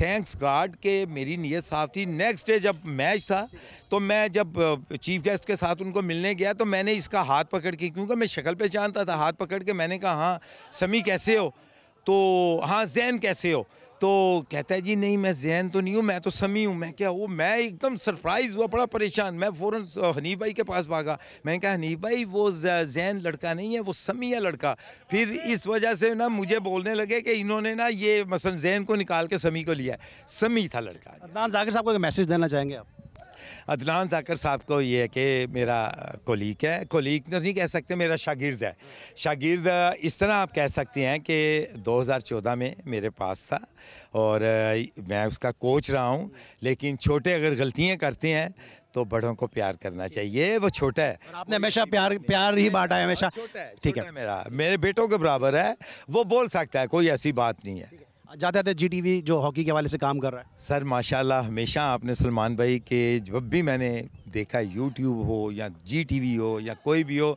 थैंक्स गार्ड के मेरी नीयत साफ थी नेक्स्ट डे जब मैच था तो मैं जब चीफ गेस्ट के साथ उनको मिलने गया तो मैंने इसका हाथ पकड़ के क्योंकि मैं शक्ल पहचानता था हाथ पकड़ के मैंने कहा हाँ समी कैसे हो तो हाँ जैन कैसे हो तो कहता है जी नहीं मैं जैन तो नहीं हूँ मैं तो समी हूँ मैं क्या वो मैं एकदम सरप्राइज़ हुआ बड़ा परेशान मैं फ़ौर हनीफ भाई के पास भागा मैंने कहा हनीफ भाई वो जैन लड़का नहीं है वो समी है लड़का फिर इस वजह से ना मुझे बोलने लगे कि इन्होंने ना ये मसल जैन को निकाल के समी को लिया समी था लड़का जाकिर साहब को एक मैसेज देना चाहेंगे आप अदनान जाकर साहब को ये है कि मेरा कोलीक है कोलीक तो नहीं कह सकते मेरा शागिर्द है शागिर्द इस तरह आप कह सकते हैं कि 2014 में मेरे पास था और मैं उसका कोच रहा हूँ लेकिन छोटे अगर गलतियाँ करते हैं तो बड़ों को प्यार करना चाहिए वो छोटा है आपने हमेशा प्यार प्यार ही बांटा है हमेशा ठीक है मेरा मेरे बेटों के बराबर है वो बोल सकता है कोई ऐसी बात नहीं है जाते आते जी टी जो हॉकी के हवाले से काम कर रहा है सर माशाल्लाह हमेशा आपने सलमान भाई के जब भी मैंने देखा यूट्यूब हो या जी वी हो या कोई भी हो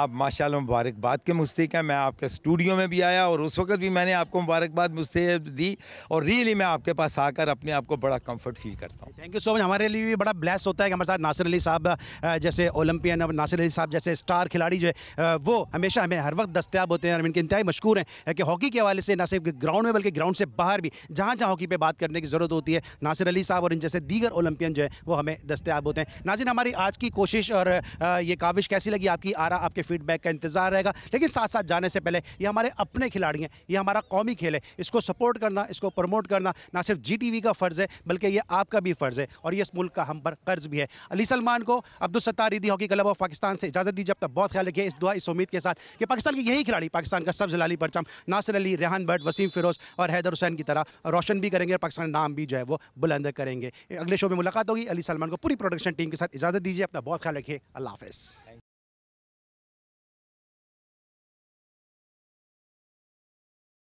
आप माशाल्लाह मुबारकबाद के मुस्तक हैं मैं आपके स्टूडियो में भी आया और उस वक्त भी मैंने आपको मुबारकबाद मुस्त दी और रियली मैं आपके पास आकर अपने आप को बड़ा कम्फर्ट फील करता हूँ थैंक यू सो मच हमारे लिए भी बड़ा ब्लेस होता है कि हमारे साथ नासिर अली साहब जैसे ओलंपियन और नासिर अली साहब जैसे स्टार खिलाड़ी जो है वो हमेशा हमें हर वक्त दस्तियाब होते हैं और इनके इंतहाई मशहूर हैं कि हॉकी के हवाले से ना सिर्फ ग्राउंड में बल्कि ग्राउंड से बाहर भी जहाँ जहाँ हॉकी पर बात करने की ज़रूरत होती है नासिर अली साहब और इन जैसे दीगर ओलंपियन जो है वो हमें दस्तियाब होते हैं नाजिर नाजिन हमारी आज की कोशिश और ये काविश कैसी लगी आपकी आरा आपके फीडबैक का इंतज़ार रहेगा लेकिन साथ साथ जाने से पहले ये हमारे अपने खिलाड़ी हैं ये हमारा कौमी खेल है इसको सपोर्ट करना इसको प्रमोट करना ना सिर्फ जी का फ़र्ज़ है बल्कि ये आपका भी फ़र्ज़ है और ये इस मुल्क का हम पर कर्ज़ भी है अली सलमान को अब्दुलसत्तार ईदी हॉकी क्लब ऑफ पाकिस्तान से इजाज़त दी जब तक बहुत ख्याल रखिए इस दुआ इस उम्मीद के साथ कि पाकिस्तान के यही खिलाड़ी पाकिस्तान का सब्ज लाली परचम नासिर अली रेहान भट्ट वसीम फिरोज और हैदर हुसैन की तरह रोशन भी करेंगे और पाकिस्तान नाम भी जो है वो बुलंद करेंगे अगले शो में मुलाकात होगी अली सलमान को पूरी प्रोडक्शन टीम के साथ इजाज़त दीजिए अपना बहुत ख्याल रखिए अल्लाह हाफिज़